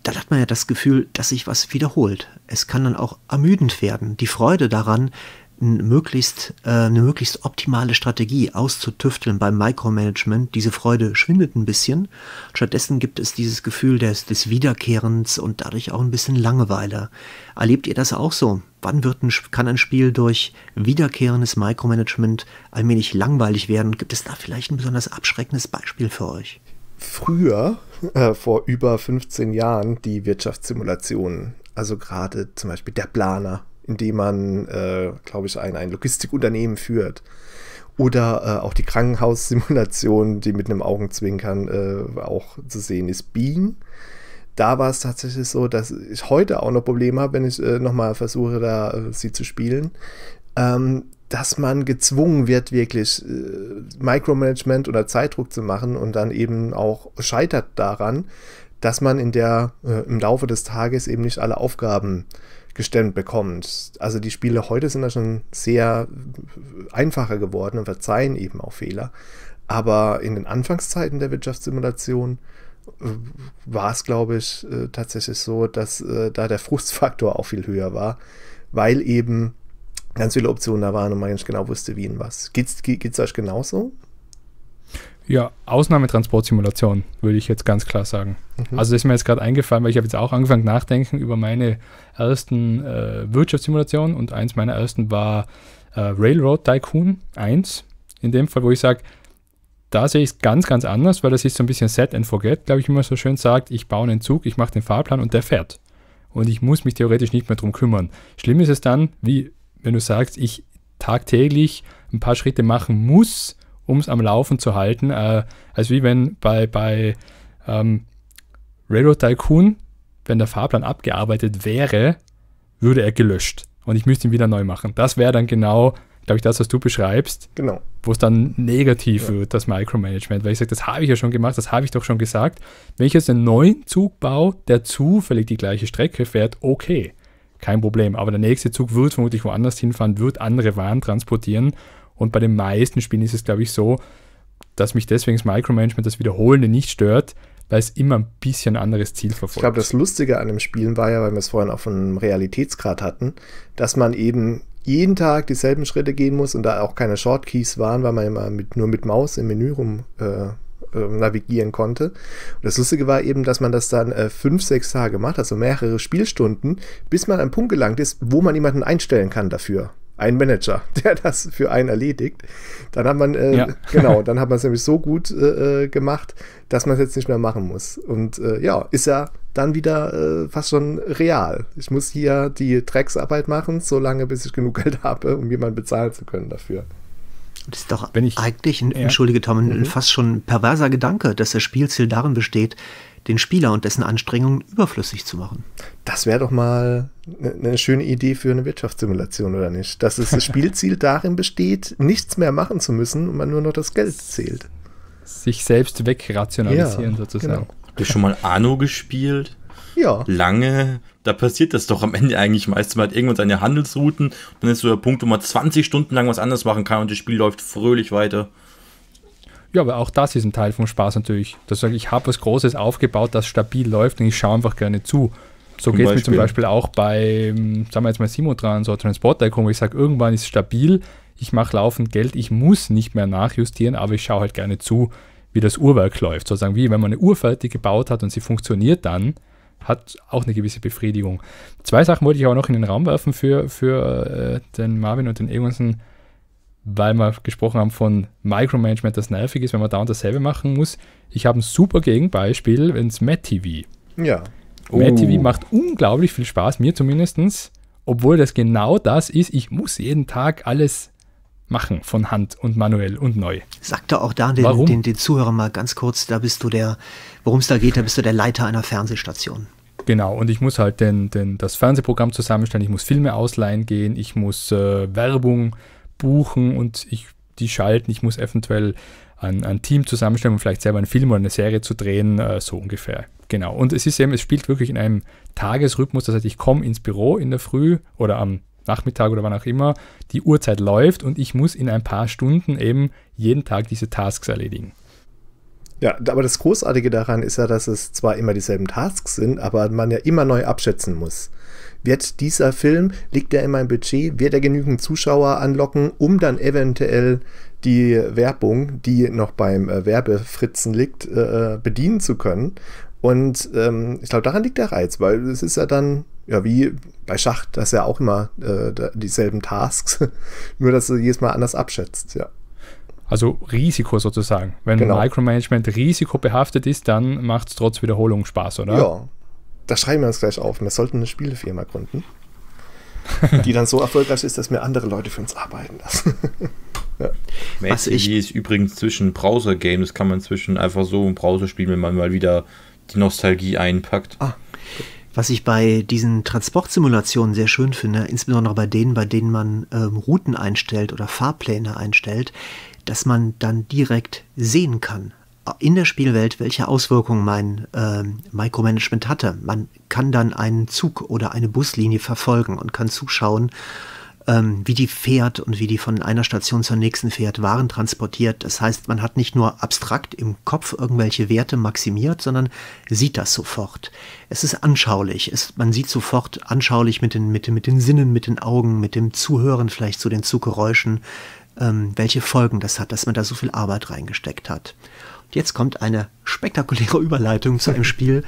A: dann hat man ja das Gefühl, dass sich was wiederholt. Es kann dann auch ermüdend werden. Die Freude daran, möglichst, äh, eine möglichst optimale Strategie auszutüfteln beim Micromanagement. Diese Freude schwindet ein bisschen. Stattdessen gibt es dieses Gefühl des, des Wiederkehrens und dadurch auch ein bisschen Langeweile. Erlebt ihr das auch so? Wann wird ein, kann ein Spiel durch wiederkehrendes Micromanagement allmählich langweilig werden? Gibt es da vielleicht ein besonders abschreckendes Beispiel für euch?
B: Früher äh, vor über 15 Jahren die Wirtschaftssimulationen. Also gerade zum Beispiel der Planer, in dem man, äh, glaube ich, ein, ein Logistikunternehmen führt. Oder äh, auch die Krankenhaussimulation, die mit einem Augenzwinkern äh, auch zu sehen ist. Being da war es tatsächlich so, dass ich heute auch noch Probleme habe, wenn ich äh, nochmal versuche, da äh, sie zu spielen, ähm, dass man gezwungen wird, wirklich äh, Micromanagement oder Zeitdruck zu machen und dann eben auch scheitert daran, dass man in der, äh, im Laufe des Tages eben nicht alle Aufgaben gestemmt bekommt. Also die Spiele heute sind da schon sehr äh, einfacher geworden und verzeihen eben auch Fehler. Aber in den Anfangszeiten der Wirtschaftssimulation äh, war es, glaube ich, äh, tatsächlich so, dass äh, da der Frustfaktor auch viel höher war, weil eben ganz viele Optionen da waren und man nicht genau wusste, wie und was. Geht's, es euch genauso?
D: Ja, Ausnahmetransportsimulation, würde ich jetzt ganz klar sagen. Mhm. Also das ist mir jetzt gerade eingefallen, weil ich habe jetzt auch angefangen nachdenken über meine ersten äh, Wirtschaftssimulationen und eins meiner ersten war äh, Railroad Tycoon 1, in dem Fall, wo ich sage, da sehe ich es ganz, ganz anders, weil das ist so ein bisschen Set and Forget, glaube ich, immer so schön sagt, ich baue einen Zug, ich mache den Fahrplan und der fährt. Und ich muss mich theoretisch nicht mehr drum kümmern. Schlimm ist es dann, wie wenn du sagst, ich tagtäglich ein paar Schritte machen muss, um es am Laufen zu halten. Äh, also wie wenn bei, bei ähm, Railroad Tycoon, wenn der Fahrplan abgearbeitet wäre, würde er gelöscht und ich müsste ihn wieder neu machen. Das wäre dann genau, glaube ich, das, was du beschreibst. Genau. Wo es dann negativ ja. wird, das Micromanagement, weil ich sage, das habe ich ja schon gemacht, das habe ich doch schon gesagt. Wenn ich jetzt einen neuen Zug baue, der zufällig die gleiche Strecke fährt, okay kein Problem. Aber der nächste Zug wird vermutlich woanders hinfahren, wird andere Waren transportieren. Und bei den meisten Spielen ist es, glaube ich, so, dass mich deswegen das Micromanagement, das Wiederholende nicht stört, weil es immer ein bisschen anderes Ziel verfolgt. Ich glaube, das
B: Lustige an dem Spielen war ja, weil wir es vorhin auch von einem Realitätsgrad hatten, dass man eben jeden Tag dieselben Schritte gehen muss und da auch keine Shortkeys waren, weil man immer mit, nur mit Maus im Menü rum äh, ähm, navigieren konnte. Und das Lustige war eben, dass man das dann äh, fünf, sechs Tage macht, also mehrere Spielstunden, bis man an einen Punkt gelangt ist, wo man jemanden einstellen kann dafür. Ein Manager, der das für einen erledigt. Dann hat man, äh, ja. genau, dann hat man es nämlich so gut äh, äh gemacht, dass man es jetzt nicht mehr machen muss. Und äh, ja, ist ja dann wieder äh, fast schon real. Ich muss hier die Drecksarbeit machen, solange bis ich genug Geld habe, um jemanden bezahlen zu können dafür.
A: Das ist doch ich, eigentlich, ein, ja. entschuldige Tom, ein mhm. fast schon perverser Gedanke, dass das Spielziel darin besteht, den Spieler und dessen Anstrengungen überflüssig zu machen. Das wäre doch mal eine ne schöne Idee
B: für eine Wirtschaftssimulation, oder nicht? Dass es das Spielziel darin besteht, nichts mehr machen zu müssen und man nur noch das Geld zählt.
D: Sich selbst wegrationalisieren
B: ja,
C: sozusagen. Genau. Habt ihr schon mal Anno gespielt? Ja. Lange da passiert das doch am Ende eigentlich meistens. Man hat irgendwann seine Handelsrouten, dann ist so der Punkt, wo man 20 Stunden lang was anderes machen kann und das Spiel läuft fröhlich weiter.
D: Ja, aber auch das ist ein Teil vom Spaß natürlich. Dass ich, habe was Großes aufgebaut, das stabil läuft und ich schaue einfach gerne zu. So geht es mir zum Beispiel
C: auch bei,
D: sagen wir jetzt mal Simo dran, so Transport Tycoon, wo ich sage, irgendwann ist es stabil, ich mache laufend Geld, ich muss nicht mehr nachjustieren, aber ich schaue halt gerne zu, wie das Uhrwerk läuft. Sozusagen wie wenn man eine Uhr fertig gebaut hat und sie funktioniert dann, hat auch eine gewisse Befriedigung. Zwei Sachen wollte ich aber noch in den Raum werfen für, für äh, den Marvin und den Egonsen, weil wir gesprochen haben von Micromanagement, das nervig ist, wenn man da und dasselbe machen muss. Ich habe ein super Gegenbeispiel ins MadTV. Ja. Matt TV oh. macht unglaublich viel Spaß, mir zumindest, obwohl das genau das ist. Ich muss jeden Tag alles machen von Hand und manuell und neu. Sag doch auch da den, Warum? den, den Zuhörern mal ganz kurz, da bist du der, worum es da geht, da bist du der Leiter einer Fernsehstation. Genau, und ich muss halt den, den, das Fernsehprogramm zusammenstellen, ich muss Filme ausleihen gehen, ich muss äh, Werbung buchen und ich, die schalten, ich muss eventuell ein, ein Team zusammenstellen, um vielleicht selber einen Film oder eine Serie zu drehen, äh, so ungefähr. Genau, und es ist eben, es spielt wirklich in einem Tagesrhythmus, das heißt, ich komme ins Büro in der Früh oder am Nachmittag oder wann auch immer, die Uhrzeit läuft und ich muss in ein paar Stunden eben jeden Tag diese Tasks erledigen.
B: Ja, aber das Großartige daran ist ja, dass es zwar immer dieselben Tasks sind, aber man ja immer neu abschätzen muss. Wird dieser Film, liegt er in meinem Budget, wird er genügend Zuschauer anlocken, um dann eventuell die Werbung, die noch beim äh, Werbefritzen liegt, äh, äh, bedienen zu können? Und ähm, ich glaube, daran liegt der Reiz, weil es ist ja dann ja, wie bei Schach, das ist ja auch immer äh, dieselben Tasks, nur dass du jedes Mal anders abschätzt,
D: ja. Also Risiko sozusagen. Wenn genau. Micromanagement risikobehaftet ist, dann macht es trotz Wiederholung Spaß, oder? Ja.
B: Da schreiben wir uns gleich auf. Wir sollten eine Spielefirma gründen, die dann so erfolgreich ist, dass wir andere Leute für uns arbeiten lassen.
C: ja. Was ich ist übrigens zwischen Browser-Games, kann man zwischen einfach so im Browser spielen, wenn man mal wieder die Nostalgie einpackt. Ah,
A: was ich bei diesen Transportsimulationen sehr schön finde, insbesondere bei denen, bei denen man ähm, Routen einstellt oder Fahrpläne einstellt, dass man dann direkt sehen kann äh, in der Spielwelt, welche Auswirkungen mein äh, Micromanagement hatte. Man kann dann einen Zug oder eine Buslinie verfolgen und kann zuschauen, ähm, wie die fährt und wie die von einer Station zur nächsten fährt, Waren transportiert. Das heißt, man hat nicht nur abstrakt im Kopf irgendwelche Werte maximiert, sondern sieht das sofort. Es ist anschaulich. Es, man sieht sofort anschaulich mit den, mit, mit den Sinnen, mit den Augen, mit dem Zuhören vielleicht zu den Zuggeräuschen, ähm, welche Folgen das hat, dass man da so viel Arbeit reingesteckt hat. Und jetzt kommt eine spektakuläre Überleitung zu einem Spiel,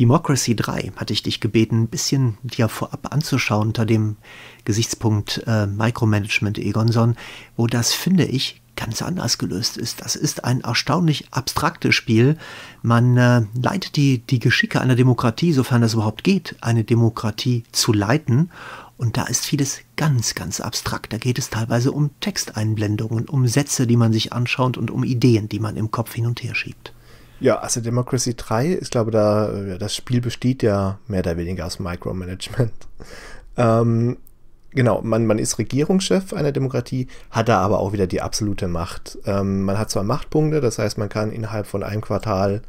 A: Democracy 3 hatte ich dich gebeten, ein bisschen dir vorab anzuschauen unter dem Gesichtspunkt äh, Micromanagement Egonson, wo das, finde ich, ganz anders gelöst ist. Das ist ein erstaunlich abstraktes Spiel. Man äh, leitet die, die Geschicke einer Demokratie, sofern das überhaupt geht, eine Demokratie zu leiten. Und da ist vieles ganz, ganz abstrakt. Da geht es teilweise um Texteinblendungen, um Sätze, die man sich anschaut und um Ideen, die man im Kopf hin und her schiebt.
B: Ja, also Democracy 3, ist, glaube, da äh, das Spiel besteht ja mehr oder weniger aus Micromanagement. Ähm, genau, man, man ist Regierungschef einer Demokratie, hat da aber auch wieder die absolute Macht. Ähm, man hat zwar Machtpunkte, das heißt, man kann innerhalb von einem Quartal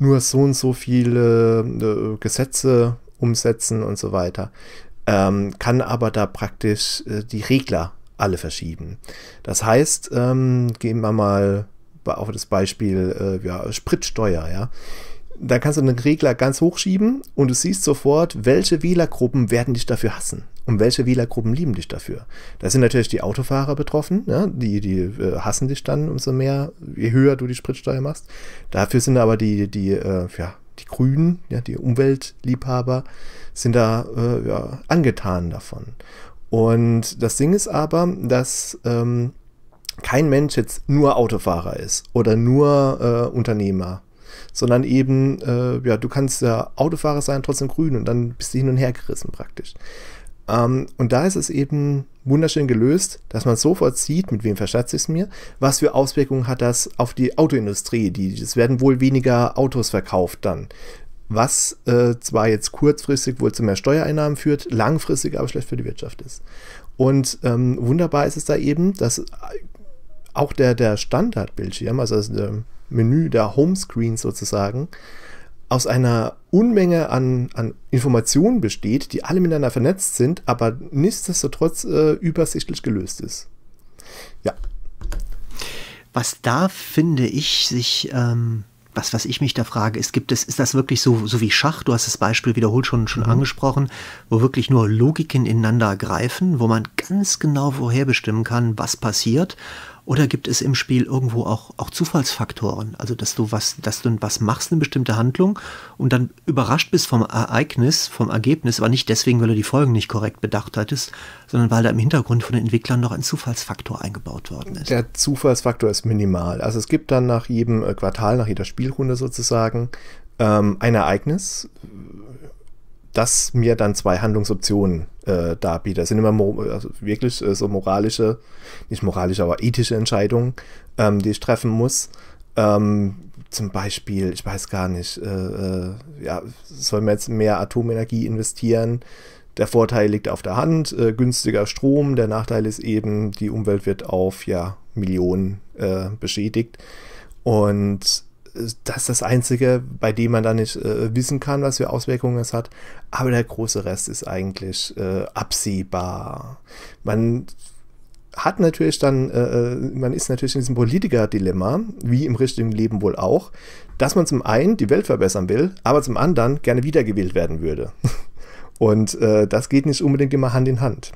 B: nur so und so viele äh, Gesetze umsetzen und so weiter, ähm, kann aber da praktisch äh, die Regler alle verschieben. Das heißt, ähm, gehen wir mal auf das Beispiel äh, ja, Spritsteuer, ja. Da kannst du den Regler ganz hochschieben und du siehst sofort, welche Wählergruppen werden dich dafür hassen und welche Wählergruppen lieben dich dafür. Da sind natürlich die Autofahrer betroffen, ja, die, die äh, hassen dich dann umso mehr, je höher du die Spritsteuer machst. Dafür sind aber die, die, äh, ja, die Grünen, ja, die Umweltliebhaber, sind da äh, ja, angetan davon. Und das Ding ist aber, dass ähm, kein Mensch jetzt nur Autofahrer ist oder nur äh, Unternehmer, sondern eben, äh, ja, du kannst ja Autofahrer sein, trotzdem grün und dann bist du hin und her gerissen praktisch. Ähm, und da ist es eben wunderschön gelöst, dass man sofort sieht, mit wem verschätze ich es mir, was für Auswirkungen hat das auf die Autoindustrie. Die, es werden wohl weniger Autos verkauft dann, was äh, zwar jetzt kurzfristig wohl zu mehr Steuereinnahmen führt, langfristig aber schlecht für die Wirtschaft ist. Und ähm, wunderbar ist es da eben, dass auch der, der Standardbildschirm, also das äh, Menü der Homescreen sozusagen, aus einer Unmenge an, an Informationen besteht, die alle miteinander vernetzt sind, aber nichtsdestotrotz äh, übersichtlich gelöst ist. Ja.
A: Was da finde ich sich. Ähm was, was ich mich da frage, ist, gibt es, ist das wirklich so, so wie Schach? Du hast das Beispiel wiederholt schon, schon mhm. angesprochen, wo wirklich nur Logiken ineinander greifen, wo man ganz genau vorherbestimmen kann, was passiert oder gibt es im Spiel irgendwo auch, auch Zufallsfaktoren? Also, dass du was, dass du was machst, eine bestimmte Handlung und dann überrascht bist vom Ereignis, vom Ergebnis, aber nicht deswegen, weil du die Folgen nicht korrekt bedacht hattest, sondern weil da im Hintergrund von den Entwicklern noch ein Zufallsfaktor eingebaut worden ist.
B: Der Zufallsfaktor ist minimal. Also es gibt dann nach jedem äh, Quartal, nach jeder Spielrunde sozusagen, ähm, ein Ereignis, das mir dann zwei Handlungsoptionen äh, darbieten. Es sind immer also wirklich äh, so moralische, nicht moralische, aber ethische Entscheidungen, ähm, die ich treffen muss. Ähm, zum Beispiel, ich weiß gar nicht, äh, äh, ja, sollen wir jetzt mehr Atomenergie investieren? Der Vorteil liegt auf der Hand, äh, günstiger Strom, der Nachteil ist eben, die Umwelt wird auf ja, Millionen äh, beschädigt. Und das ist das Einzige, bei dem man da nicht äh, wissen kann, was für Auswirkungen es hat. Aber der große Rest ist eigentlich äh, absehbar. Man hat natürlich dann, äh, äh man ist natürlich in diesem Politiker-Dilemma, wie im richtigen Leben wohl auch, dass man zum einen die Welt verbessern will, aber zum anderen gerne wiedergewählt werden würde. Und äh, das geht nicht unbedingt immer Hand in Hand.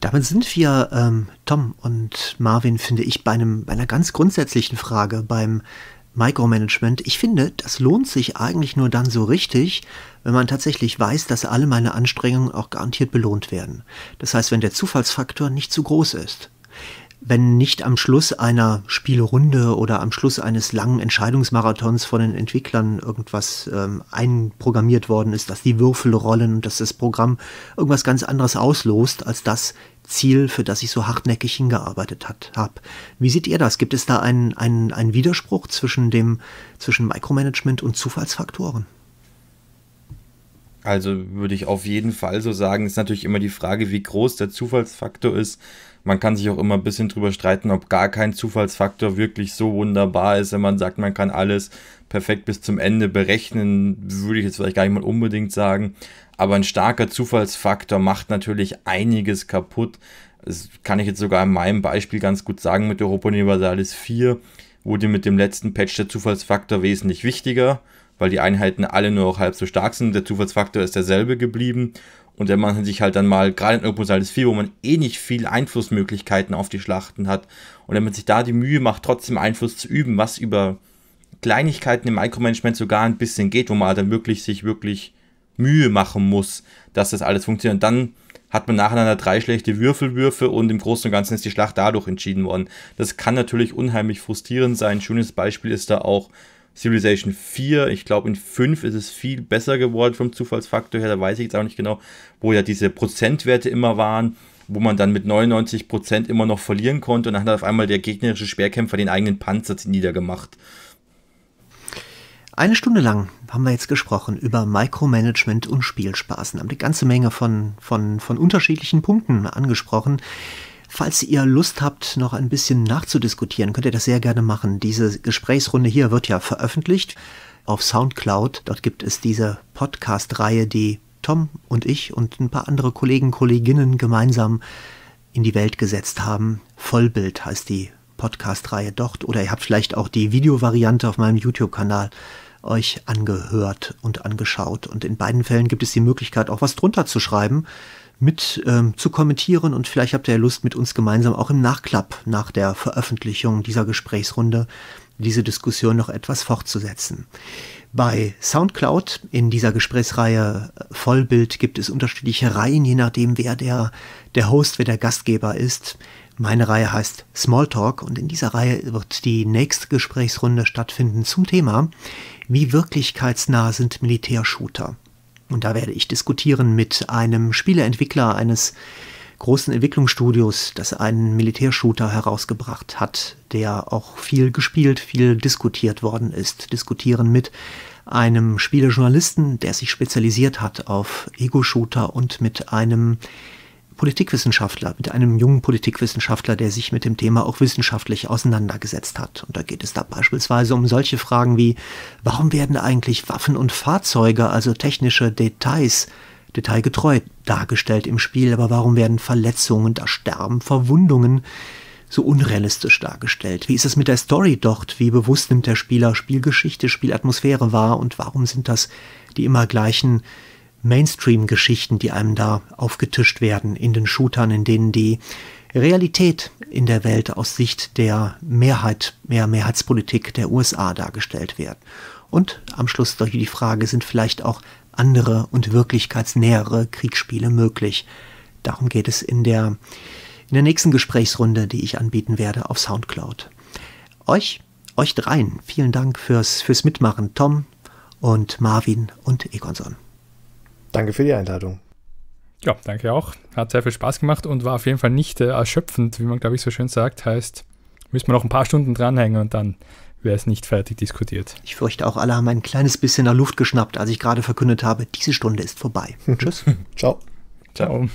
A: Damit sind wir, ähm, Tom und Marvin, finde ich, bei, einem, bei einer ganz grundsätzlichen Frage beim Micromanagement. Ich finde, das lohnt sich eigentlich nur dann so richtig, wenn man tatsächlich weiß, dass alle meine Anstrengungen auch garantiert belohnt werden. Das heißt, wenn der Zufallsfaktor nicht zu groß ist wenn nicht am Schluss einer Spielrunde oder am Schluss eines langen Entscheidungsmarathons von den Entwicklern irgendwas ähm, einprogrammiert worden ist, dass die Würfel rollen und dass das Programm irgendwas ganz anderes auslost als das Ziel, für das ich so hartnäckig hingearbeitet habe. Wie seht ihr das? Gibt es da einen, einen, einen Widerspruch zwischen dem zwischen Micromanagement und Zufallsfaktoren?
C: Also würde ich auf jeden Fall so sagen. Ist natürlich immer die Frage, wie groß der Zufallsfaktor ist. Man kann sich auch immer ein bisschen drüber streiten, ob gar kein Zufallsfaktor wirklich so wunderbar ist, wenn man sagt, man kann alles perfekt bis zum Ende berechnen, würde ich jetzt vielleicht gar nicht mal unbedingt sagen. Aber ein starker Zufallsfaktor macht natürlich einiges kaputt. Das kann ich jetzt sogar in meinem Beispiel ganz gut sagen mit Europa Universalis 4 wurde mit dem letzten Patch der Zufallsfaktor wesentlich wichtiger weil die Einheiten alle nur noch halb so stark sind. Der Zufallsfaktor ist derselbe geblieben. Und wenn man sich halt dann mal, gerade in Urban 4, wo man eh nicht viel Einflussmöglichkeiten auf die Schlachten hat, und wenn man sich da die Mühe macht, trotzdem Einfluss zu üben, was über Kleinigkeiten im Micromanagement sogar ein bisschen geht, wo man halt dann wirklich sich wirklich Mühe machen muss, dass das alles funktioniert. dann hat man nacheinander drei schlechte Würfelwürfe und im Großen und Ganzen ist die Schlacht dadurch entschieden worden. Das kann natürlich unheimlich frustrierend sein. Ein schönes Beispiel ist da auch Civilization 4. Ich glaube, in 5 ist es viel besser geworden vom Zufallsfaktor her. Da weiß ich jetzt auch nicht genau, wo ja diese Prozentwerte immer waren, wo man dann mit 99% immer noch verlieren konnte. Und dann hat auf einmal der gegnerische Speerkämpfer den eigenen Panzer niedergemacht.
A: Eine Stunde lang haben wir jetzt gesprochen über Micromanagement und Spielspaß. Wir Haben eine ganze Menge von, von, von unterschiedlichen Punkten angesprochen. Falls ihr Lust habt, noch ein bisschen nachzudiskutieren, könnt ihr das sehr gerne machen. Diese Gesprächsrunde hier wird ja veröffentlicht auf Soundcloud. Dort gibt es diese Podcast-Reihe, die Tom und ich und ein paar andere Kollegen, Kolleginnen gemeinsam in die Welt gesetzt haben. Vollbild heißt die Podcast-Reihe dort. Oder ihr habt vielleicht auch die Videovariante auf meinem YouTube-Kanal euch angehört und angeschaut. Und in beiden Fällen gibt es die Möglichkeit, auch was drunter zu schreiben mit ähm, zu kommentieren und vielleicht habt ihr Lust, mit uns gemeinsam auch im Nachklapp nach der Veröffentlichung dieser Gesprächsrunde diese Diskussion noch etwas fortzusetzen. Bei SoundCloud in dieser Gesprächsreihe äh, Vollbild gibt es unterschiedliche Reihen, je nachdem wer der, der Host, wer der Gastgeber ist. Meine Reihe heißt Smalltalk und in dieser Reihe wird die nächste Gesprächsrunde stattfinden zum Thema, wie wirklichkeitsnah sind Militärshooter. Und da werde ich diskutieren mit einem Spieleentwickler eines großen Entwicklungsstudios, das einen Militärshooter herausgebracht hat, der auch viel gespielt, viel diskutiert worden ist. Diskutieren mit einem Spielejournalisten, der sich spezialisiert hat auf Ego-Shooter und mit einem Politikwissenschaftler, mit einem jungen Politikwissenschaftler, der sich mit dem Thema auch wissenschaftlich auseinandergesetzt hat. Und da geht es da beispielsweise um solche Fragen wie, warum werden eigentlich Waffen und Fahrzeuge, also technische Details, detailgetreu dargestellt im Spiel, aber warum werden Verletzungen, das Sterben, Verwundungen so unrealistisch dargestellt? Wie ist es mit der Story dort? Wie bewusst nimmt der Spieler Spielgeschichte, Spielatmosphäre wahr und warum sind das die immer gleichen Mainstream-Geschichten, die einem da aufgetischt werden in den Shootern, in denen die Realität in der Welt aus Sicht der Mehrheit, mehr Mehrheitspolitik der USA dargestellt wird. Und am Schluss solche die Frage, sind vielleicht auch andere und wirklichkeitsnähere Kriegsspiele möglich? Darum geht es in der, in der nächsten Gesprächsrunde, die ich anbieten werde auf Soundcloud. Euch, euch dreien, vielen Dank fürs, fürs Mitmachen, Tom und Marvin und Egonson.
D: Danke für die Einladung. Ja, danke auch. Hat sehr viel Spaß gemacht und war auf jeden Fall nicht äh, erschöpfend, wie man, glaube ich, so schön sagt. Heißt, müssen wir noch ein paar Stunden dranhängen und dann wäre es nicht fertig diskutiert. Ich fürchte auch, alle haben ein kleines bisschen nach Luft geschnappt, als ich gerade verkündet habe, diese Stunde ist vorbei.
A: Tschüss. Ciao. Ciao.